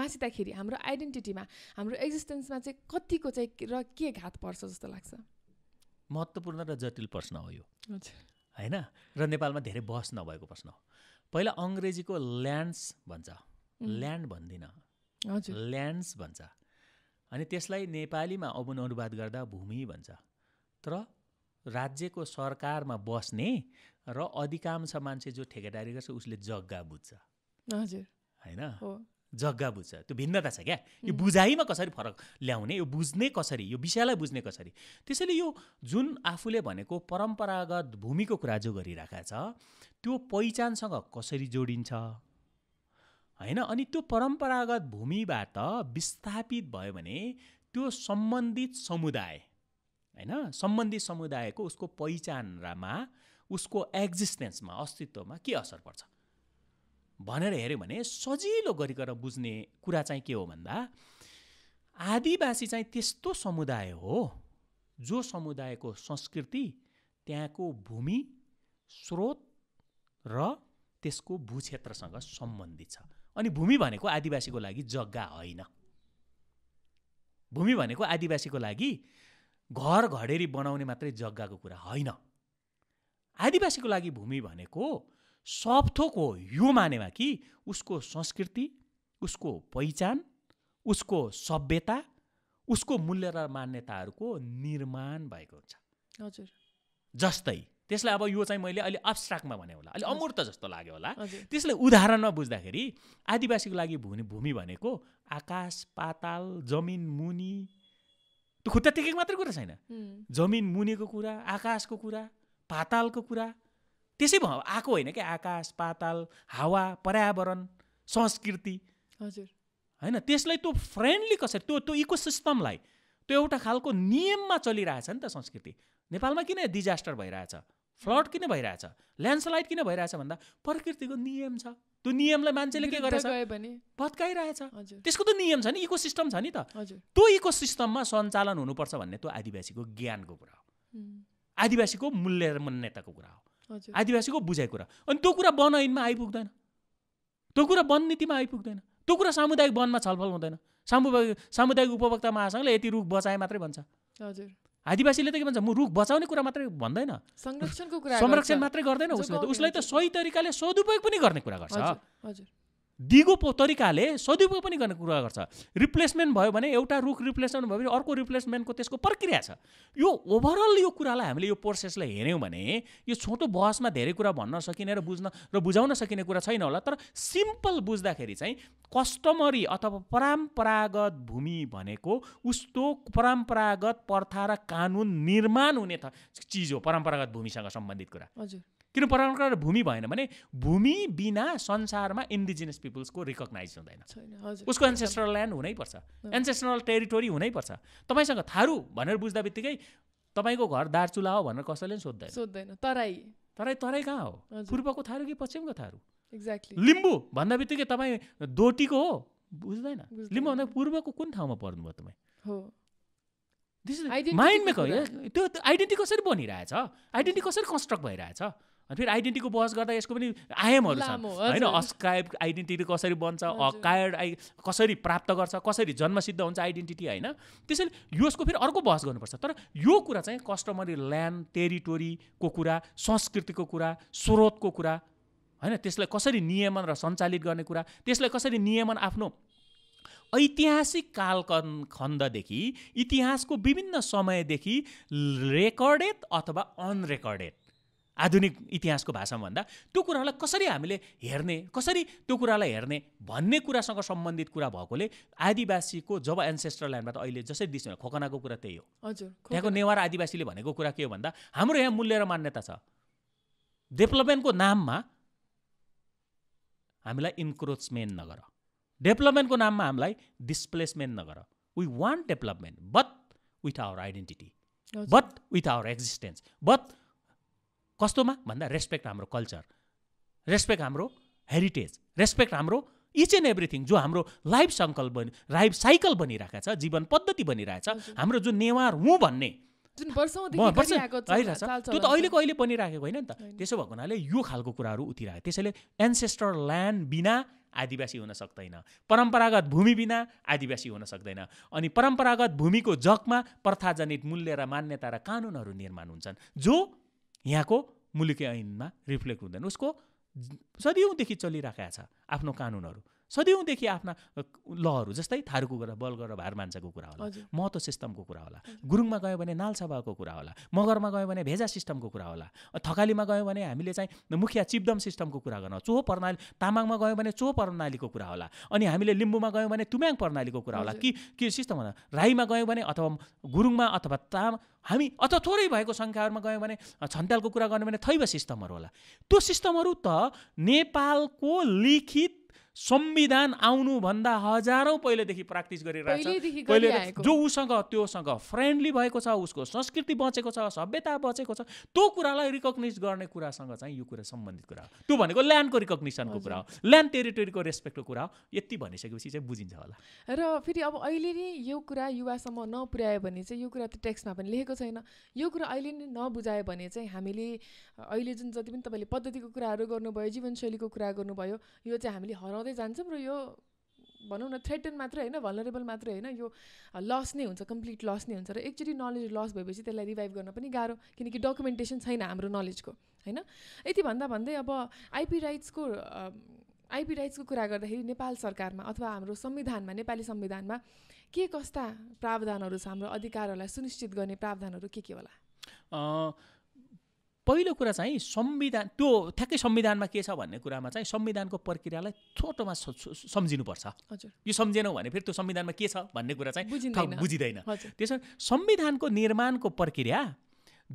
मासिँदाखेरि हाम्रो आइडेन्टिटीमा हाम्रो एक्जिस्टेन्समा चाहिँ कतिको चाहिँ र के घात पर्छ जस्तो लाग्छ महत्त्वपूर्ण र जटिल प्रश्न हो यो होइन र नेपालमा धेरै बहस नभएको प्रश्न हो पहिला अङ्ग्रेजीको ल्यान्ड्स भन्छ ल्यान्ड भन्दिनँ ल्यान्ड्स भन्छ अनि त्यसलाई नेपालीमा अब अनुवाद गर्दा भूमि भन्छ तर राज्यको सरकारमा बस्ने र अधिकांश मान्छे जो ठेकेदारी गर्छ उसले जग्गा बुझ्छ हजुर होइन जग्गा बुझ्छ त्यो भिन्नता छ क्या यो बुझाइमा कसरी फरक ल्याउने यो बुझ्ने कसरी यो विषयलाई बुझ्ने कसरी त्यसैले यो जुन आफूले भनेको परम्परागत भूमिको कुरा जो गरिरहेको छ त्यो पहिचानसँग कसरी जोडिन्छ होइन अनि त्यो परम्परागत भूमिबाट विस्थापित भयो भने त्यो सम्बन्धित समुदाय होइन सम्बन्धित समुदायको उसको पहिचानमा उसको एक्जिस्टेन्समा अस्तित्वमा के असर पर्छ भनेर हेऱ्यो भने सजिलो गरिकन बुझ्ने कुरा चाहिँ के हो भन्दा आदिवासी चाहिँ त्यस्तो समुदाय हो जो समुदायको संस्कृति त्यहाँको भूमि स्रोत र त्यसको भूक्षेत्रसँग सम्बन्धित छ अनि भूमि भनेको आदिवासीको लागि जग्गा होइन भूमि भनेको आदिवासीको लागि घर घडेरी बनाउने मात्रै जग्गाको कुरा होइन आदिवासीको लागि भूमि भनेको सबथोक हो यो मानेमा कि उसको संस्कृति उसको पहिचान उसको सभ्यता उसको मूल्य र मान्यताहरूको निर्माण भएको हुन्छ हजुर जस्तै त्यसलाई अब यो चाहिँ मैले अहिले अब्स्ट्राक्टमा भने होला अहिले अमूर्त जस्तो लाग्यो होला त्यसले उदाहरणमा बुझ्दाखेरि आदिवासीको लागि भूमि भूमि भनेको आकाश पाताल जमिन मुनि त्यो खुट्टा टेकेको मात्रै कुरा छैन जमिन मुनिको कुरा आकाशको कुरा पातालको कुरा त्यसै भयो आएको होइन कि आकाश पाताल हावा पर्यावरण संस्कृति हजुर होइन त्यसलाई त्यो फ्रेन्डली कसरी त्यो त्यो इकोसिस्टमलाई त्यो एउटा खालको नियममा चलिरहेछ नि त संस्कृति नेपालमा किन डिजास्टर भइरहेछ फ्लड किन भइरहेछ ल्यान्डस्लाइड किन भइरहेछ भन्दा प्रकृतिको नियम छ त्यो नियमलाई मान्छेले के गरेछ भत्काइरहेछ त्यसको त नियम छ नि इको सिस्टम छ नि त त्यो इको सिस्टममा सञ्चालन हुनुपर्छ भन्ने त्यो आदिवासीको ज्ञानको कुरा हो आदिवासीको मूल्य मान्यताको कुरा हो आदिवासीको बुझाइ कुरा अनि त्यो कुरा वन ऐनमा आइपुग्दैन त्यो कुरा वन नीतिमा आइपुग्दैन त्यो कुरा सामुदायिक वनमा छलफल हुँदैन सामुदायिक सामुदायिक उपभोक्ता महासङ्घले यति रुख बचाए मात्रै भन्छ हजुर आदिवासीले त के भन्छ म रुख बचाउने कुरा मात्रै भन्दैन संरक्षणको कुरा संरक्षण मात्रै गर्दैन उसले त उसलाई त सही तरिकाले सदुपयोग पनि गर्ने कुरा गर्छ हजुर दिगो पो तरिकाले सदुपयोग पनि गर्ने कुरा गर्छ रिप्लेसमेन्ट भयो भने एउटा रुख रिप्लेसमेन्ट भयो भने अर्को रिप्लेसमेन्टको त्यसको प्रक्रिया छ यो ओभरअल यो कुरालाई हामीले यो प्रोसेसलाई हेऱ्यौँ भने यो छोटो बहसमा धेरै कुरा भन्न सकिने र बुझ्न र बुझाउन सकिने कुरा छैन होला तर सिम्पल बुझ्दाखेरि चाहिँ कस्टमरी अथवा परम्परागत भूमि भनेको उस्तो परम्परागत प्रथा र कानुन निर्माण हुने चिज हो परम्परागत भूमिसँग सम्बन्धित कुरा हजुर किन परम्परा भूमि भएन भने भूमि बिना संसारमा इन्डिजिनियस पिपुल्सको रिकग्नाइज हुँदैन उसको एन्सेस्ट्रल ल्यान्ड हुनैपर्छ एन्सेस्ट्रल टेरिटोरी हुनैपर्छ तपाईँसँग थारू भनेर बुझ्दा बित्तिकै तपाईँको घर दार्चुला हो भनेर कसैले सोध्दैन सोध्दैन तराई तराई तराई कहाँ हो पूर्वको थारू कि पश्चिमको थारू एक्ज्याक्टली लिम्बू भन्दा बित्तिकै तपाईँ दोटीको हो बुझ्दैन लिम्बू भन्दा पूर्वको कुन ठाउँमा पर्नुभयो तपाईँ हो त्यो आइडेन्टिटी कसरी बनिरहेछ आइडेन्टिटी कसरी कन्स्ट्रक्ट भइरहेछ अनि फेरि आइडेन्टिटीको बहस गर्दा यसको पनि आयामहरू छ होइन अस्काइब आइडेन्टिटी कसरी बन्छ अकायर्ड आइ कसरी प्राप्त गर्छ कसरी जन्मसिद्ध हुन्छ आइडेन्टिटी होइन त्यसैले यसको फेरि अर्को बहस गर्नुपर्छ तर यो कुरा चाहिँ कस्टमरी ल्यान्ड टेरिटोरीको कुरा संस्कृतिको कुरा स्रोतको कुरा होइन त्यसलाई कसरी नियमन र सञ्चालित गर्ने कुरा त्यसलाई कसरी नियमन आफ्नो ऐतिहासिक काल खण्डदेखि इतिहासको विभिन्न समयदेखि रेकर्डेड अथवा अनरेकर्डेड आधुनिक इतिहासको भाषामा भन्दा त्यो कुरालाई कसरी हामीले हेर्ने कसरी त्यो कुरालाई हेर्ने भन्ने कुरासँग सम्बन्धित कुरा भएकोले आदिवासीको जब एन्सेस्टर ल्यान्डमा त अहिले जसरी दिस खोकनाको कुरा त्यही हो हजुर त्यहाँको नेवार आदिवासीले भनेको कुरा के हो भन्दा हाम्रो यहाँ मूल्य र मान्यता छ डेभलपमेन्टको नाममा हामीलाई इन्क्रोचमेन्ट नगर डेभलपमेन्टको नाममा हामीलाई डिस्प्लेसमेन्ट नगर we want development but with our identity but with our existence but कस्तोमा भन्दा रेस्पेक्ट हाम्रो कल्चर रेस्पेक्ट हाम्रो हेरिटेज रेस्पेक्ट हाम्रो इच एन्ड एभ्रिथिङ जो हाम्रो लाइफ सङ्कल्प बनि लाइफ साइकल बनिरहेको छ जीवन पद्धति बनिरहेछ हाम्रो जुन नेवार हुँ भन्ने त्यो त अहिलेको अहिले बनिराखेको होइन नि त त्यसो भएको हुनाले यो खालको कुराहरू उतिरहेको त्यसैले एन्सेस्टर ल्यान्ड बिना आदिवासी हुन सक्दैन परम्परागत भूमि बिना आदिवासी हुन सक्दैन अनि परम्परागत भूमिको जगमा प्रथाजनित मूल्य र मान्यता र कानुनहरू निर्माण हुन्छन् जो यहाँको मुलुकी ऐनमा रिफ्लेक्ट हुँदैन उसको सदियौँदेखि चलिरहेको छ आफ्नो कानुनहरू सदैवदेखि आफ्ना लहरू जस्तै थारूको कुरा बल गरेर भार मान्छेको कुरा होला महतो सिस्टमको कुरा होला गुरुङमा गयो भने नालसभाको कुरा होला मगरमा गयो भने भेजा सिस्टमको कुरा होला थकालीमा गयो भने हामीले चाहिँ मुखिया चिपदम सिस्टमको कुरा गर्न चो प्रणाली तामाङमा गयो भने चो प्रणालीको कुरा होला अनि हामीले लिम्बूमा गयौँ भने तुम्याङ प्रणालीको कुरा होला कि के सिस्टम होला राईमा गयौँ भने अथवा गुरुङमा अथवा ताम हामी अथवा थोरै भएको सङ्ख्याहरूमा गयौँ भने छन्तालको कुरा गर्यो भने थैव सिस्टमहरू होला त्यो सिस्टमहरू त नेपालको लिखित संविधान आउनुभन्दा हजारौँ पहिलेदेखि प्र्याक्टिस गरिरहेछ पहिले जो उसँग त्योसँग फ्रेन्डली भएको छ उसको संस्कृति बचेको छ सभ्यता बचेको छ त्यो कुरालाई रिकग्नाइज गर्ने कुरासँग चाहिँ यो कुरा सम्बन्धित कुरा हो त्यो भनेको ल्यान्डको रिकग्निसनको कुरा हो ल्यान्ड टेरिटोरीको रेस्पेक्टको कुरा हो यति भनिसकेपछि चाहिँ बुझिन्छ होला र फेरि अब अहिले नै यो कुरा युवासम्म नपुर्यायो भने चाहिँ यो कुरा त टेक्स्टमा पनि लेखेको छैन यो कुरा अहिले नै नबुझायो भने चाहिँ हामीले अहिले जुन जति पनि तपाईँले पद्धतिको कुराहरू गर्नुभयो जीवनशैलीको कुरा गर्नुभयो यो चाहिँ हामीले हराउँदै बढ्दै जान्छौँ र यो भनौँ न थ्रेटन मात्रै होइन भलरेबल मात्रै होइन यो लस नै हुन्छ कम्प्लिट लस नै हुन्छ र एकचोटि नलेज लस भएपछि त्यसलाई रिभाइभ गर्न पनि गाह्रो किनकि डकुमेन्टेसन छैन हाम्रो नलेजको होइन यति भन्दा भन्दै अब आइपी राइट्सको आइपी राइट्सको कुरा गर्दाखेरि नेपाल सरकारमा अथवा हाम्रो संविधानमा नेपाली संविधानमा के कस्ता प्रावधानहरू छ हाम्रो अधिकारहरूलाई सुनिश्चित गर्ने प्रावधानहरू के के होला पहिलो कुरा चाहिँ संविधान त्यो ठ्याक्कै संविधानमा के छ भन्ने कुरामा चाहिँ संविधानको प्रक्रियालाई छोटोमा सम्झिनुपर्छ हजुर यो सम्झेनौँ भने फेरि त्यो संविधानमा के छ भन्ने कुरा चाहिँ बुझिँदैन त्यसो संविधानको निर्माणको प्रक्रिया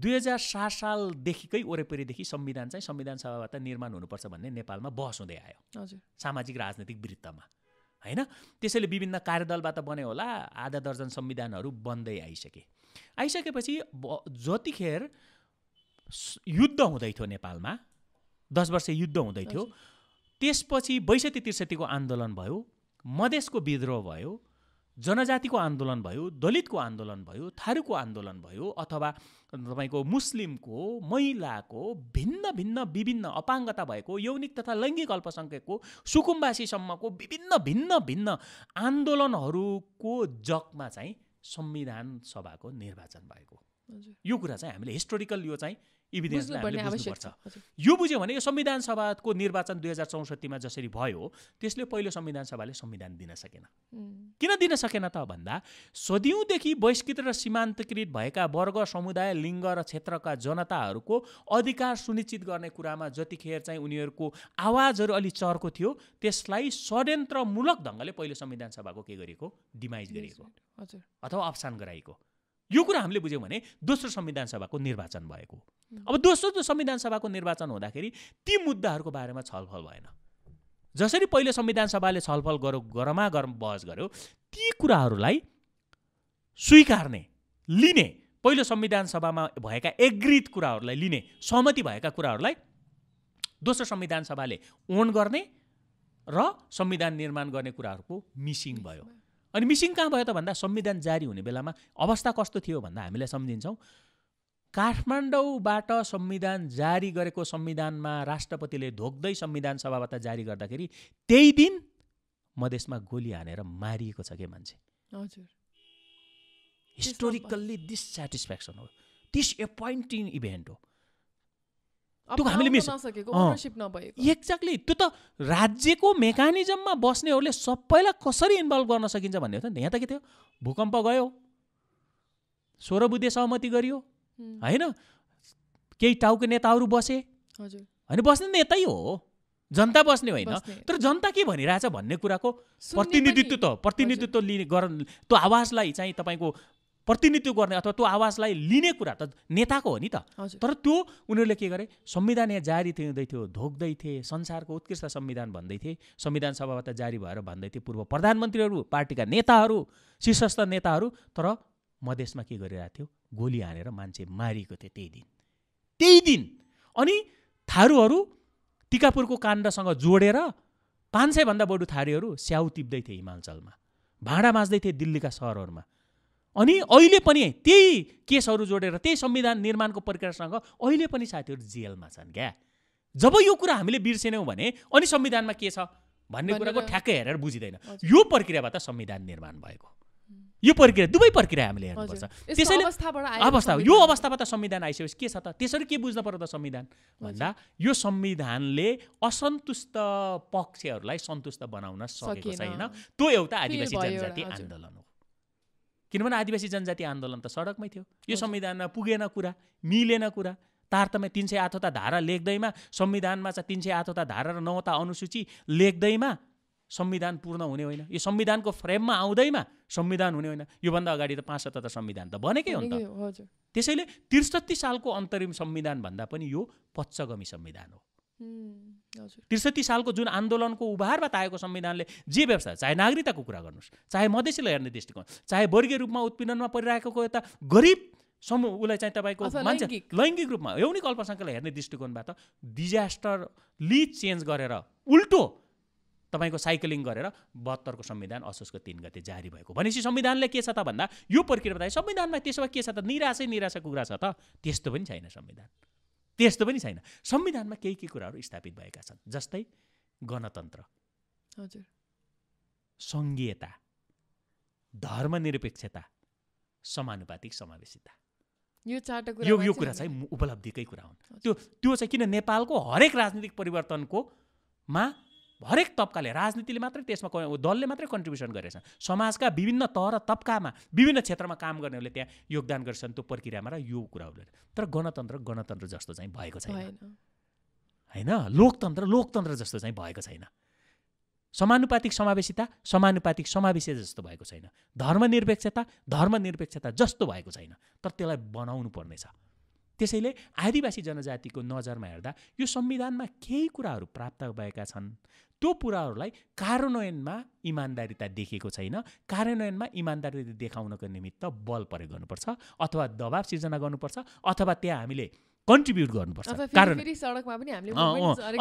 दुई हजार सात सालदेखिकै वरिपरिदेखि संविधान चाहिँ संविधान सभाबाट निर्माण हुनुपर्छ भन्ने नेपालमा बहस हुँदै आयो हजुर सामाजिक राजनैतिक वृत्तमा होइन त्यसैले विभिन्न कार्यदलबाट बन्यो होला आधा दर्जन संविधानहरू बन्दै आइसके आइसकेपछि जतिखेर युद्ध हुँदै थियो नेपालमा दस वर्ष युद्ध हुँदै थियो त्यसपछि बैसठी त्रिसठीको आन्दोलन भयो मधेसको विद्रोह भयो जनजातिको आन्दोलन भयो दलितको आन्दोलन भयो थारूको आन्दोलन भयो अथवा तपाईँको मुस्लिमको महिलाको भिन्न भिन्न विभिन्न अपाङ्गता भएको यौनिक तथा लैङ्गिक अल्पसङ्ख्यकको सुकुम्बासीसम्मको विभिन्न भिन्न भिन्न आन्दोलनहरूको जगमा चाहिँ संविधान सभाको निर्वाचन भएको यो कुरा चाहिँ हामीले हिस्टोरिकल यो चाहिँ इभिडेन्सलाई हामीले बुझ्नुपर्छ यो बुझ्यो भने यो संविधान सभाको निर्वाचन दुई हजार चौसठीमा जसरी भयो त्यसले पहिलो संविधान सभाले संविधान दिन सकेन किन दिन सकेन त भन्दा सदियौँदेखि बहिष्कृत र सीमान्तकृत भएका वर्ग समुदाय लिङ्ग र क्षेत्रका जनताहरूको अधिकार सुनिश्चित गर्ने कुरामा जतिखेर चाहिँ उनीहरूको आवाजहरू अलि चर्को थियो त्यसलाई षड्यन्त्रमूलक ढङ्गले पहिलो संविधान सभाको के गरिएको डिमाइज गरिएको अथवा अप्सान गराएको यो कुरा हामीले बुझ्यौँ भने दोस्रो संविधान सभाको निर्वाचन भएको अब दोस्रो संविधान सभाको निर्वाचन हुँदाखेरि ती मुद्दाहरूको बारेमा छलफल भएन जसरी पहिलो संविधान सभाले छलफल गर गरमा गरम बहस गर्यो ती कुराहरूलाई स्वीकार्ने लिने पहिलो संविधान सभामा भएका एग्रित कुराहरूलाई लिने सहमति भएका कुराहरूलाई दोस्रो संविधान सभाले ओन गर्ने र संविधान निर्माण गर्ने कुराहरूको मिसिङ भयो अनि मिसिङ कहाँ भयो त भन्दा संविधान जारी हुने बेलामा अवस्था कस्तो थियो भन्दा हामीलाई सम्झिन्छौँ काठमाडौँबाट संविधान जारी गरेको संविधानमा राष्ट्रपतिले धोक्दै संविधान सभाबाट जारी गर्दाखेरि त्यही दिन मधेसमा गोली हानेर मारिएको छ के मान्छे हजुर हिस्टोरिकल्ली डिससेटिस्फ्याक्सन हो डिसएपोइन्टिङ इभेन्ट हो त्यो हामीले मिस एक्ज्याक्टली त्यो त राज्यको मेकानिजममा बस्नेहरूले सबैलाई कसरी इन्भल्भ गर्न सकिन्छ भन्ने हो त यहाँ त के थियो भूकम्प गयो स्वर बुद्धे सहमति गरियो होइन केही टाउको नेताहरू बसे हजुर होइन बस्ने नेतै हो जनता बस्ने होइन तर जनता के भनिरहेछ भन्ने कुराको प्रतिनिधित्व त प्रतिनिधित्व लिने गर त्यो आवाजलाई चाहिँ तपाईँको प्रतिनिधित्व गर्ने अथवा त्यो आवाजलाई लिने कुरा त नेताको हो नि त तर त्यो उनीहरूले के गरे संविधान यहाँ जारी हुँदै थियो धोक्दै थिए संसारको उत्कृष्ट संविधान भन्दै थिए संविधान सभाबाट जारी भएर भन्दै थिए पूर्व प्रधानमन्त्रीहरू पार्टीका नेताहरू शीर्षस्थ नेताहरू तर मधेसमा के गरिरहेको थियो गोली हानेर मान्छे मारिएको थियो त्यही दिन त्यही दिन अनि थारूहरू टिकापुरको काण्डसँग जोडेर पाँच सयभन्दा बढी थारीहरू स्याउ टिप्दै थिए हिमाञ्चलमा भाँडा माझ्दै थिए दिल्लीका सहरहरूमा अनि अहिले पनि त्यही केसहरू जोडेर त्यही संविधान निर्माणको प्रक्रियासँग अहिले पनि साथीहरू जेलमा छन् क्या जब यो कुरा हामीले बिर्सेनौँ भने अनि संविधानमा के छ भन्ने कुराको ठ्याक्कै हेरेर बुझिँदैन यो प्रक्रियाबाट संविधान निर्माण भएको यो प्रक्रिया दुवै प्रक्रिया हामीले हेर्नुपर्छ त्यसैले अवस्था यो अवस्थाबाट संविधान आइसकेपछि के छ त त्यसरी के बुझ्नु पर्यो त संविधान भन्दा यो संविधानले असन्तुष्ट पक्षहरूलाई सन्तुष्ट बनाउन सकेको छैन त्यो एउटा आदिवासी जनजाति आन्दोलन हो किनभने आदिवासी जनजाति आन्दोलन त सडकमै थियो यो संविधानमा पुगेन कुरा मिलेन कुरा तारतम्य तिन सय आठवटा धारा लेख्दैमा संविधानमा चाहिँ तिन सय आठवटा धारा र नौवटा अनुसूची लेख्दैमा संविधान पूर्ण हुने होइन यो संविधानको फ्रेममा आउँदैमा संविधान हुने होइन योभन्दा अगाडि त पाँच त संविधान त बनेकै हो नि त त्यसैले त्रिसठी सालको अन्तरिम संविधानभन्दा पनि यो पच्चगमी संविधान हो त्रिसठी सालको जुन आन्दोलनको उभारबाट आएको संविधानले जे व्यवस्था चाहे नागरिकताको कुरा गर्नुहोस् चाहे मधेसीलाई हेर्ने दृष्टिकोण चाहे वर्गीय रूपमा उत्पीडनमा परिरहेको यता गरिब समूह उसलाई चाहिँ तपाईँको मान्छे लैङ्गिक रूपमा एउटै अल्पसङ्ख्यालाई हेर्ने दृष्टिकोणबाट डिजास्टरली चेन्ज गरेर उल्टो तपाईँको साइक्लिङ गरेर बहत्तरको संविधान असोजको तिन गते जारी भएको भनेपछि संविधानले के छ त भन्दा यो प्रक्रिया बताए संविधानमा त्यसो भए के छ त निराशै निराशाको कुरा छ त त्यस्तो पनि छैन संविधान त्यस्तो पनि छैन संविधानमा केही केही कुराहरू स्थापित भएका छन् जस्तै गणतन्त्र हजुर सङ्घीयता धर्मनिरपेक्षता समानुपातिक समावेशिता यो कुरा यो, यो कुरा चाहिँ उपलब्धिकै कुरा हुन् त्यो त्यो चाहिँ किन नेपालको हरेक राजनीतिक परिवर्तनको मा हरेक तब्काले राजनीतिले मात्रै त्यसमा दलले मात्रै कन्ट्रिब्युसन गरेछ समाजका विभिन्न तह र तबकामा विभिन्न क्षेत्रमा काम गर्नेहरूले त्यहाँ योगदान गर्छन् त्यो प्रक्रियामा र यो कुराहरूले तर गणतन्त्र गणतन्त्र जस्तो चाहिँ भएको छैन होइन लोकतन्त्र लोकतन्त्र जस्तो चाहिँ भएको छैन समानुपातिक समावेशिता समानुपातिक समावेश जस्तो भएको छैन धर्मनिरपेक्षता धर्मनिरपेक्षता जस्तो भएको छैन तर त्यसलाई बनाउनु पर्नेछ त्यसैले आदिवासी जनजातिको नजरमा हेर्दा यो संविधानमा केही कुराहरू प्राप्त भएका छन् त्यो कुराहरूलाई कार्यान्वयनमा इमान्दारिता देखेको छैन कार्यान्वयनमा इमान्दारिता देखाउनको निमित्त बल प्रयोग गर्नुपर्छ अथवा दबाब सिर्जना गर्नुपर्छ अथवा त्यहाँ हामीले कन्ट्रिब्युट गर्नुपर्छ कारण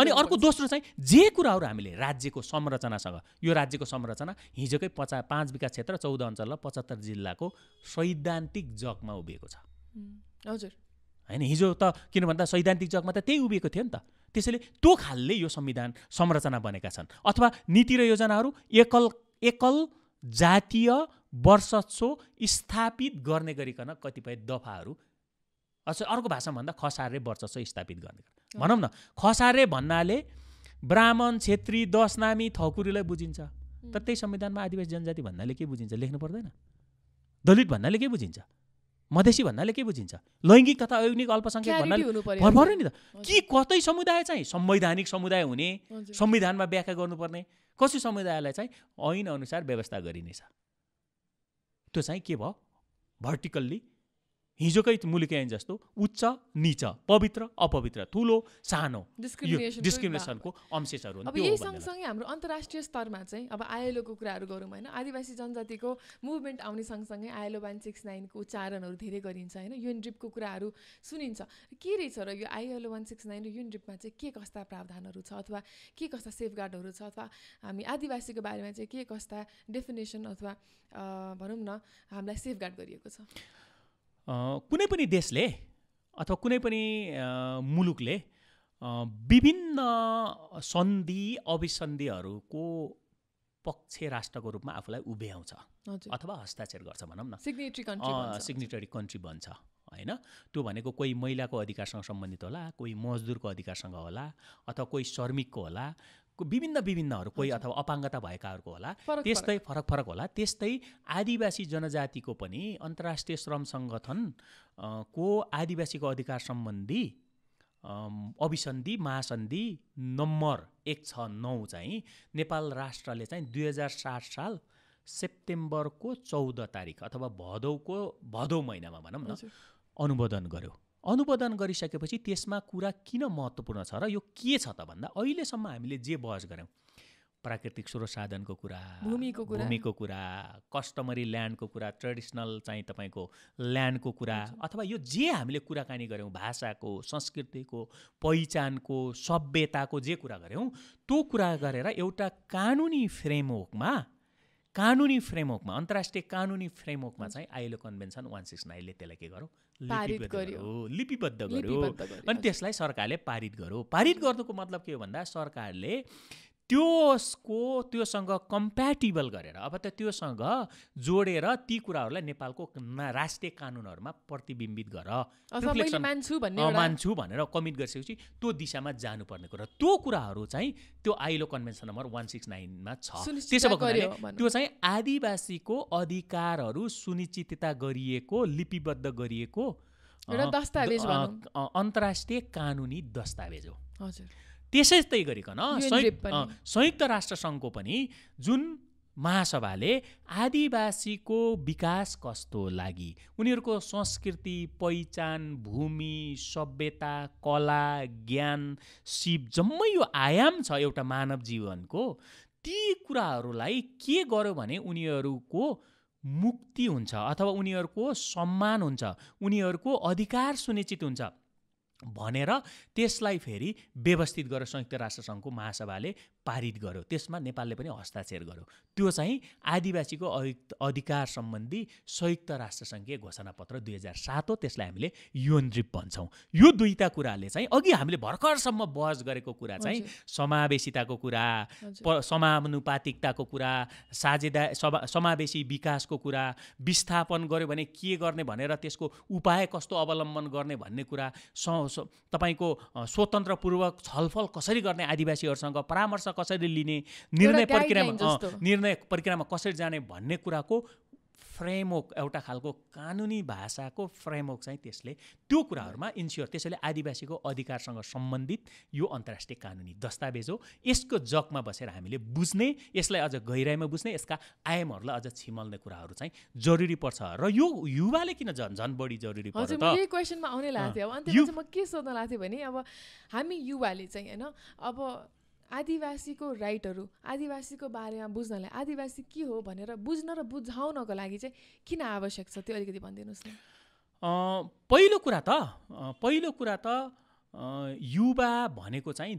अनि अर्को दोस्रो चाहिँ जे कुराहरू हामीले राज्यको संरचनासँग यो राज्यको संरचना हिजोकै पचा पाँच विकास क्षेत्र चौध अञ्चल र पचहत्तर जिल्लाको सैद्धान्तिक जगमा उभिएको छ हजुर होइन हिजो त किन भन्दा सैद्धान्तिक जगमा त त्यही उभिएको थियो नि त त्यसैले त्यो खालले यो संविधान संरचना बनेका छन् अथवा नीति र योजनाहरू एकल एकल जातीय वर्षत्सो स्थापित गर्ने गरिकन कतिपय दफाहरू अझ अर्को भाषामा भन्दा खसारे वर्चस्व स्थापित गर्ने भनौँ न खसारे भन्नाले ब्राह्मण छेत्री दशनामी थकुरीलाई बुझिन्छ तर त्यही संविधानमा आदिवासी जनजाति भन्नाले के बुझिन्छ लेख्नु पर्दैन दलित भन्नाले के बुझिन्छ मधेसी भन्नाले के बुझिन्छ लैङ्गिक तथा औनिक अल्पसङ्ख्यक भन्नाले भर्भर्यो नि त के कतै समुदाय चाहिँ संवैधानिक समुदाय हुने संविधानमा व्याख्या गर्नुपर्ने कसै समुदायलाई चाहिँ ऐन अनुसार व्यवस्था गरिनेछ त्यो चाहिँ के भयो भर्टिकल्ली हिजोकै मुलुकयान जस्तो उच्च निच पवित्र अपवित्र ठुलो सानो डिस्क्रिमिनेसनको अंशेषहरू अब यही सँगसँगै हाम्रो अन्तर्राष्ट्रिय स्तरमा चाहिँ अब आयलोको कुराहरू गरौँ होइन आदिवासी जनजातिको मुभमेन्ट आउने सँगसँगै आयलो वान सिक्स नाइनको उच्चारणहरू धेरै गरिन्छ होइन ड्रिपको कुराहरू सुनिन्छ के रहेछ र यो आइएलओ वान सिक्स नाइन र ड्रिपमा चाहिँ के कस्ता प्रावधानहरू छ अथवा के कस्ता सेफगार्डहरू छ अथवा हामी आदिवासीको बारेमा चाहिँ के कस्ता डेफिनेसन अथवा भनौँ न हामीलाई सेफगार्ड गरिएको छ कुनै पनि देशले अथवा कुनै पनि मुलुकले विभिन्न सन्धि अभिसन्धिहरूको पक्ष राष्ट्रको रूपमा आफूलाई उभ्याउँछ अथवा हस्ताक्षर गर्छ भनौँ न सिग्नेटरी कन्ट्री सिग्नेटरी कन्ट्री बन्छ होइन त्यो भनेको कोही महिलाको अधिकारसँग सम्बन्धित होला कोही मजदुरको अधिकारसँग होला अथवा कोही श्रमिकको होला को विभिन्न विभिन्नहरू कोही अथवा अपाङ्गता भएकाहरूको होला त्यस्तै फरक फरक होला त्यस्तै आदिवासी जनजातिको पनि अन्तर्राष्ट्रिय श्रम सङ्गठन को आदिवासीको अधिकार सम्बन्धी अभिसन्धि महासन्धि नम्बर एक छ नौ चाहिँ नेपाल राष्ट्रले चाहिँ दुई हजार सात साल सेप्टेम्बरको चौध तारिक अथवा भदौको भदौ महिनामा भनौँ न अनुमोदन गर्यो अनुवादन गरिसकेपछि त्यसमा कुरा किन महत्त्वपूर्ण छ र यो के छ त भन्दा अहिलेसम्म हामीले जे बहस गऱ्यौँ प्राकृतिक स्रोत साधनको कुरा भूमिको कुरा भूमिको कुरा कस्टमरी ल्यान्डको कुरा ट्रेडिसनल चाहिँ तपाईँको ल्यान्डको कुरा अथवा यो जे हामीले कुराकानी गऱ्यौँ भाषाको संस्कृतिको पहिचानको सभ्यताको जे कुरा गऱ्यौँ त्यो कुरा गरेर एउटा कानुनी फ्रेमवर्कमा कानुनी फ्रेमवर्कमा अन्तर्राष्ट्रिय कानुनी फ्रेमवर्कमा चाहिँ आइलो कन्भेन्सन वान सिक्स नाइनले त्यसलाई के गर्यो लिपिबद्ध गर्यो अनि त्यसलाई सरकारले पारित गर्यो पारित गर्नुको मतलब के हो भन्दा सरकारले त्यसको त्योसँग कम्प्याटिबल गरेर अब त त्योसँग जोडेर ती कुराहरूलाई नेपालको राष्ट्रिय कानुनहरूमा प्रतिबिम्बित गर मान्छु भनेर कमिट गरिसकेपछि त्यो दिशामा जानुपर्ने कुरा त्यो कुराहरू चाहिँ त्यो आइलो कन्भेन्सन नम्बर वान सिक्स नाइनमा छ त्यसो भएको त्यो चाहिँ आदिवासीको अधिकारहरू सुनिश्चितता गरिएको लिपिबद्ध गरिएको र दस्तावेज अन्तर्राष्ट्रिय कानुनी दस्तावेज हो हजुर त्यसै गरिकन संयुक्त संयुक्त राष्ट्रसङ्घको पनि जुन महासभाले आदिवासीको विकास कस्तो लागि उनीहरूको संस्कृति पहिचान भूमि सभ्यता कला ज्ञान शिव जम्मै यो आयाम छ एउटा मानव जीवनको ती कुराहरूलाई के गर्यो भने उनीहरूको मुक्ति हुन्छ अथवा उनीहरूको सम्मान हुन्छ उनीहरूको अधिकार सुनिश्चित हुन्छ भनेर त्यसलाई फेरि व्यवस्थित गरेर संयुक्त राष्ट्रसङ्घको महासभाले पारित गर्यो त्यसमा नेपालले पनि हस्ताक्षर गर्यो त्यो चाहिँ आदिवासीको अधिकार सम्बन्धी संयुक्त राष्ट्रसङ्घीय घोषणापत्र दुई हजार सात हो त्यसलाई हामीले युएनड्रिप भन्छौँ यो दुईवटा कुराले चाहिँ अघि हामीले भर्खरसम्म बहस गरेको कुरा चाहिँ समावेशिताको कुरा समानुपातिकताको कुरा साझेदा समावेशी विकासको कुरा विस्थापन गर्यो भने के गर्ने भनेर त्यसको उपाय कस्तो अवलम्बन गर्ने भन्ने कुरा तपाईँको स्वतन्त्रपूर्वक छलफल कसरी गर्ने आदिवासीहरूसँग परामर्श कसरी लिने निर्णय प्रक्रिया निर्णय प्रक्रियामा कसरी जाने भन्ने कुराको फ्रेमवर्क एउटा खालको कानुनी भाषाको फ्रेमवर्क चाहिँ त्यसले त्यो कुराहरूमा इन्स्योर त्यसैले आदिवासीको अधिकारसँग सम्बन्धित यो अन्तर्राष्ट्रिय कानुनी दस्तावेज हो यसको जगमा बसेर हामीले बुझ्ने यसलाई अझ गहिराइमा बुझ्ने यसका आयामहरूलाई अझ छिमल्ने कुराहरू चाहिँ जरुरी पर्छ र यो युवाले किन झन् झन् बढी जरुरी पर्छ क्वेसनमा म के सोध्न लाग्थ्यो भने अब हामी युवाले चाहिँ होइन अब आदिवासीको राइटहरू आदिवासीको बारेमा बुझ्नलाई आदिवासी के हो भनेर बुझ्न र बुझाउनको लागि चाहिँ किन आवश्यक छ त्यो अलिकति भनिदिनुहोस् न पहिलो कुरा त पहिलो कुरा त युवा भनेको चाहिँ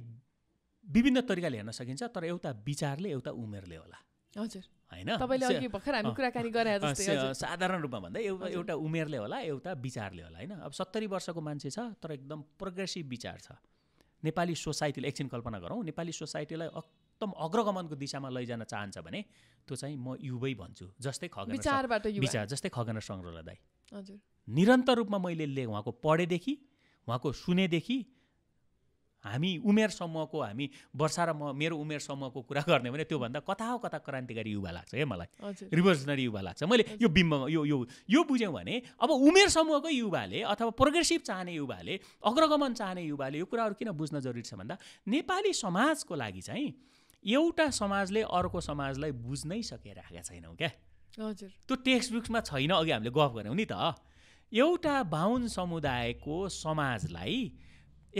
विभिन्न तरिकाले हेर्न सकिन्छ तर एउटा विचारले एउटा उमेरले होला हजुर होइन तपाईँले अघि भर्खर हामी कुराकानी साधारण रूपमा भन्दा एउटा एउटा उमेरले होला एउटा विचारले होला होइन अब सत्तरी वर्षको मान्छे छ तर एकदम प्रोग्रेसिभ विचार छ नेपाली सोसाइटीले एकछिन कल्पना गरौँ नेपाली सोसाइटीलाई एकदम अग्रगमनको दिशामा लैजान चाहन्छ भने त्यो चाहिँ म युवै भन्छु जस्तै खगेन विचार जस्तै खगेन सङ्ग्रहलाई दाई हजुर निरन्तर रूपमा मैले उहाँको पढेदेखि उहाँको सुनेदेखि हामी उमेर समूहको हामी वर्षा र म मेरो उमेर समूहको कुरा गर्ने भने त्योभन्दा कता हो कता क्रान्तिकारी युवा लाग्छ है मलाई रिभोल्युसनरी युवा लाग्छ मैले यो बिम्बमा यो यो यो बुझ्यौँ भने अब उमेर समूहको युवाले अथवा प्रोग्रेसिभ चाहने युवाले अग्रगमन चाहने युवाले यो कुराहरू किन बुझ्न जरुरी छ भन्दा नेपाली समाजको लागि चाहिँ एउटा समाजले अर्को समाजलाई बुझ्नै सकिरहेका छैनौँ क्या हजुर त्यो टेक्स्ट बुक्समा छैन अघि हामीले गफ गऱ्यौँ नि त एउटा बाहुन समुदायको समाजलाई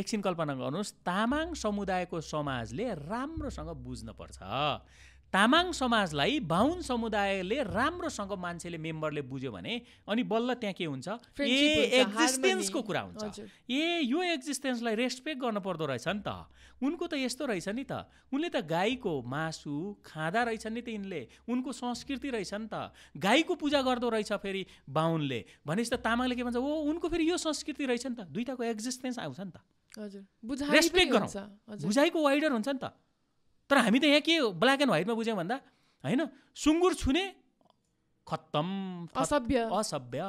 एकछिन कल्पना गर्नुहोस् तामाङ समुदायको समाजले राम्रोसँग बुझ्नुपर्छ तामाङ समाजलाई बाहुन समुदायले राम्रोसँग मान्छेले मेम्बरले बुझ्यो भने अनि बल्ल त्यहाँ के हुन्छ ए एक्जिस्टेन्सको कुरा हुन्छ ए यो एक्जिस्टेन्सलाई रेस्पेक्ट पर्दो रहेछ नि त उनको त यस्तो रहेछ नि त उनले त गाईको मासु खाँदा रहेछ नि त यिनले उनको संस्कृति रहेछ नि त गाईको पूजा गर्दो रहेछ फेरि बाहुनले भनेपछि त तामाङले के भन्छ ओ उनको फेरि यो संस्कृति रहेछ नि त दुइटाको एक्जिस्टेन्स आउँछ नि त रेस्पेक्ट गरौँ बुझाइको वाइडर हुन्छ नि त तर हामी त यहाँ के ब्ल्याक एन्ड व्हाइटमा बुझ्यौँ भन्दा होइन सुँगुर छुने खत्तम असभ्य असभ्य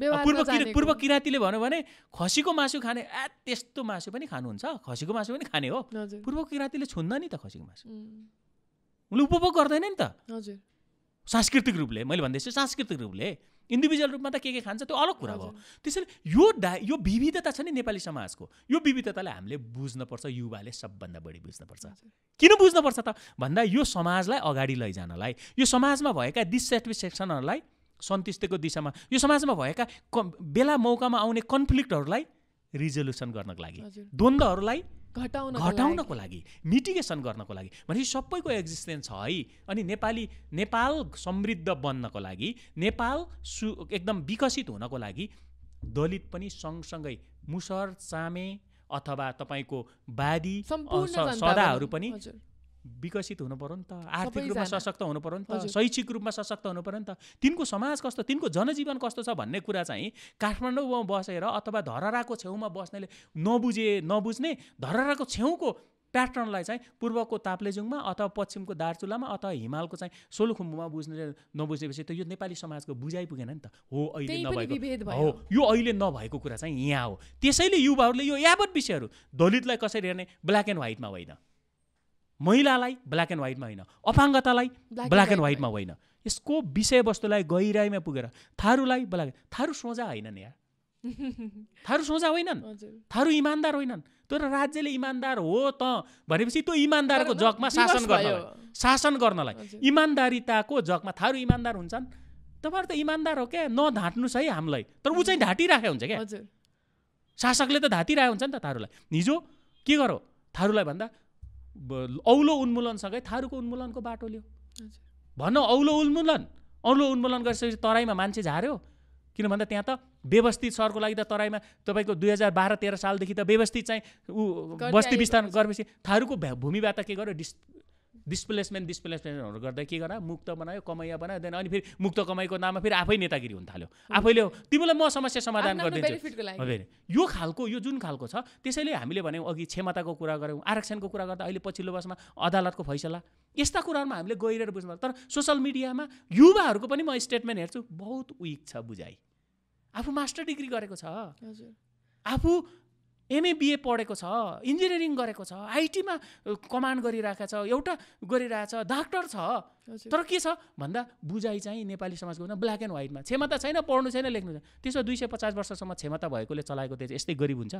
पूर्व पूर्व किराँतीले भन्यो भने खसीको मासु खाने ए त्यस्तो मासु पनि खानुहुन्छ खसीको मासु पनि खाने हो पूर्व किराँतीले छुन्न नि त खसीको मासु उसले उपभोग गर्दैन नि त हजुर सांस्कृतिक रूपले मैले भन्दैछु सांस्कृतिक रूपले इन्डिभिजुअल रूपमा त के के खान्छ त्यो अलग कुरा भयो त्यसैले यो डा यो विविधता छ नि नेपाली समाजको यो विविधतालाई हामीले बुझ्नुपर्छ युवाले सबभन्दा बढी बुझ्नुपर्छ किन बुझ्नुपर्छ त भन्दा यो समाजलाई अगाडि लैजानलाई यो समाजमा भएका डिसेटिसफेक्सनहरूलाई सन्तुष्टिको दिशामा यो समाजमा भएका बेला मौकामा आउने कन्फ्लिक्टहरूलाई रिजोल्युसन गर्नको लागि द्वन्द्वहरूलाई घटाउन घटाउनको लागि मिटिगेसन गर्नको लागि भनेपछि सबैको एक्जिस्टेन्स छ है अनि नेपाली नेपाल समृद्ध बन्नको लागि नेपाल सु एकदम विकसित हुनको लागि दलित पनि सँगसँगै मुसर चामे अथवा तपाईँको वादी सदाहरू पनि विकसित हुनु पऱ्यो नि त आर्थिक रूपमा सशक्त हुनु पऱ्यो नि त शैक्षिक रूपमा सशक्त हुनु पऱ्यो नि त तिनको समाज कस्तो तिनको जनजीवन कस्तो छ भन्ने कुरा चाहिँ काठमाडौँमा बसेर अथवा धरहराको छेउमा बस्नेले नबुझे नबुझ्ने धरहराको छेउको प्याटर्नलाई चाहिँ पूर्वको ताप्लेजुङमा अथवा पश्चिमको दार्चुलामा अथवा हिमालको चाहिँ सोलुखुम्बुमा बुझ्ने नबुझेपछि त यो नेपाली समाजको बुझाइ पुगेन नि त हो अहिले नभएको हो यो अहिले नभएको कुरा चाहिँ यहाँ हो त्यसैले युवाहरूले यो यावत विषयहरू दलितलाई कसरी हेर्ने ब्ल्याक एन्ड व्हाइटमा होइन महिलालाई ब्ल्याक एन्ड व्हाइटमा होइन अपाङ्गतालाई ब्ल्याक एन्ड व्हाइटमा होइन यसको विषयवस्तुलाई गहिराइमा पुगेर थारूलाई ब्ल्याक थारू सोझा होइनन् या थारू सोझा होइनन् थारू इमान्दार होइनन् तर राज्यले इमान्दार हो त भनेपछि त्यो इमान्दारको जगमा शासन गर्न शासन गर्नलाई इमान्दारिताको जगमा थारू इमान्दार हुन्छन् तपाईँहरू त इमान्दार हो क्या नढाँट्नुहोस् है हामीलाई तर ऊ चाहिँ ढाँटिरहेको हुन्छ क्या शासकले त ढाँटिरहेको हुन्छ नि त थारूलाई हिजो के गरौँ थारूलाई भन्दा औलो उन्मूलनसँगै थारूको उन्मूलनको बाटो लियो भन औलो उन्मूलन औलो उन्मूलन गरिसकेपछि तराईमा मान्छे झार्यो किन भन्दा त्यहाँ त व्यवस्थित सरको लागि त तराईमा तपाईँको दुई हजार बाह्र तेह्र सालदेखि त व्यवस्थित चाहिँ ऊ बस्ती विस्तार गरेपछि थारूको भूमिबाट के गर्यो डिस् डिस्प्लेसमेन्ट डिस्प्लेसमेन्टहरू गर्दा के गर मुक्त बनायो कमैया बनायो देन अनि फेरि मुक्त कमाइको नाममा फेरि आफै नेतागिरी हुन थाल्यो आफैले तिमीलाई म समस्या समाधान गरिदिन्छु यो खालको यो जुन खालको छ त्यसैले हामीले भन्यौँ अघि क्षमताको कुरा गऱ्यौँ आरक्षणको कुरा गर्दा अहिले पछिल्लो वर्षमा अदालतको फैसला यस्ता कुराहरूमा हामीले गहिरेर बुझ्नु तर सोसल मिडियामा युवाहरूको पनि म स्टेटमेन्ट हेर्छु बहुत विक छ बुझाइ आफू मास्टर डिग्री गरेको छ आफू एमएबिए पढेको छ इन्जिनियरिङ गरेको छ आइटीमा कमान्ड गरिरहेको छ एउटा गरिरहेछ डाक्टर छ तर के छ भन्दा बुझाइ चाहिँ नेपाली समाजको ब्ल्याक एन्ड व्हाइटमा क्षमता छैन पढ्नु छैन लेख्नु छैन त्यसो दुई सय पचास वर्षसम्म क्षमता भएकोले चलाएको देश यस्तै गरिब हुन्छ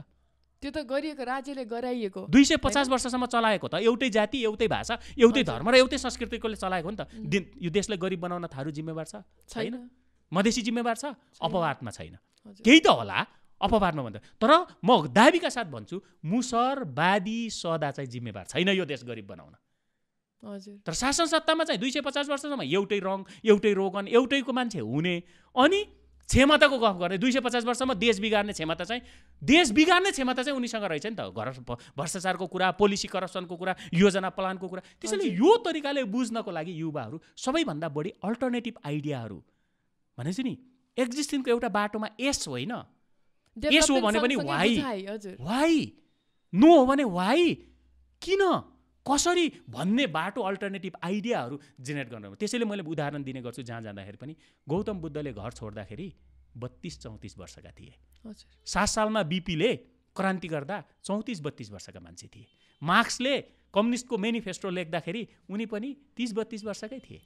त्यो त गरिएको राज्यले गराइएको दुई सय पचास वर्षसम्म चलाएको त एउटै जाति एउटै भाषा एउटै धर्म र एउटै संस्कृतिकोले चलाएको हो नि त यो देशलाई गरिब बनाउन थारू जिम्मेवार छ छैन मधेसी जिम्मेवार छ अपवादमा छैन केही त होला अपवादमा भन्दा तर म दाबीका साथ भन्छु मुसरवादी सदा चाहिँ जिम्मेवार छैन यो देश गरिब बनाउन हजुर तर शासन सत्तामा चाहिँ दुई सय पचास वर्षसम्म एउटै रङ एउटै रोगन एउटैको मान्छे हुने अनि क्षमताको गफ गर्ने दुई सय पचास वर्षमा देश बिगार्ने क्षमता चाहिँ देश बिगार्ने क्षमता चाहिँ उनीसँग रहेछ नि त घर भ्रष्टाचारको कुरा पोलिसी करप्सनको कुरा योजना प्लानको कुरा त्यसैले यो तरिकाले बुझ्नको लागि युवाहरू सबैभन्दा बढी अल्टरनेटिभ आइडियाहरू भनेपछि नि एक्जिस्टिङको एउटा बाटोमा एस होइन यस हो भने पनि वाइ वाइ नो हो भने वाइ किन कसरी भन्ने बाटो अल्टरनेटिभ आइडियाहरू जेनेरेट गर्नु त्यसैले मैले उदाहरण दिने गर्छु जहाँ जाँदाखेरि पनि गौतम बुद्धले घर छोड्दाखेरि बत्तिस चौतिस वर्षका थिए सात सालमा बिपीले क्रान्ति गर्दा चौतिस बत्तिस वर्षका मान्छे थिए मार्क्सले कम्युनिस्टको मेनिफेस्टो लेख्दाखेरि उनी पनि तिस बत्तिस वर्षकै थिए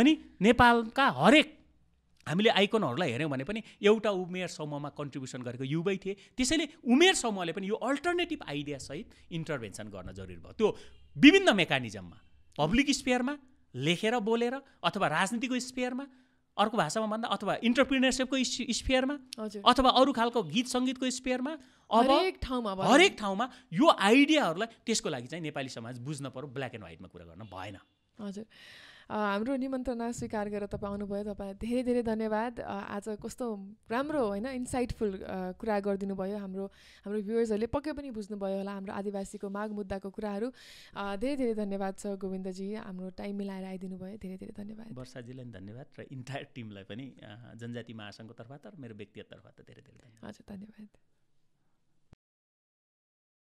अनि नेपालका हरेक हामीले आइकनहरूलाई हेऱ्यौँ भने पनि एउटा उमेर समूहमा कन्ट्रिब्युसन गरेको युवै थिए त्यसैले उमेर समूहले पनि यो अल्टरनेटिभ आइडियासहित इन्टरभेन्सन गर्न जरुरी भयो त्यो विभिन्न मेकानिजममा पब्लिक स्पेयरमा लेखेर बोलेर अथवा राजनीतिको स्पेयरमा अर्को भाषामा भन्दा अथवा इन्टरप्रिनेरसिपको स्पेयरमा अथवा अरू खालको गीत सङ्गीतको स्पेयरमा अब हरेक ठाउँमा हरेक ठाउँमा यो आइडियाहरूलाई त्यसको लागि चाहिँ नेपाली समाज बुझ्न पऱ्यो ब्ल्याक एन्ड व्हाइटमा कुरा गर्न भएन हजुर हाम्रो निमन्त्रणा स्वीकार गरेर तपाईँ आउनुभयो तपाईँ धेरै धेरै धन्यवाद आज कस्तो राम्रो होइन इन्साइटफुल कुरा गरिदिनु भयो हाम्रो हाम्रो भ्युवर्सहरूले पक्कै पनि बुझ्नुभयो होला हाम्रो आदिवासीको माग मुद्दाको कुराहरू धेरै धेरै धन्यवाद छ गोविन्दजी हाम्रो टाइम मिलाएर आइदिनु भयो धेरै धेरै धन्यवाद वर्षाजीलाई धन्यवाद र इन्टायर टिमलाई पनि जनजाति महासङ्घको तर्फबाट र मेरो व्यक्तिगत तर्फबाट धेरै धेरै धन्यवाद हजुर धन्यवाद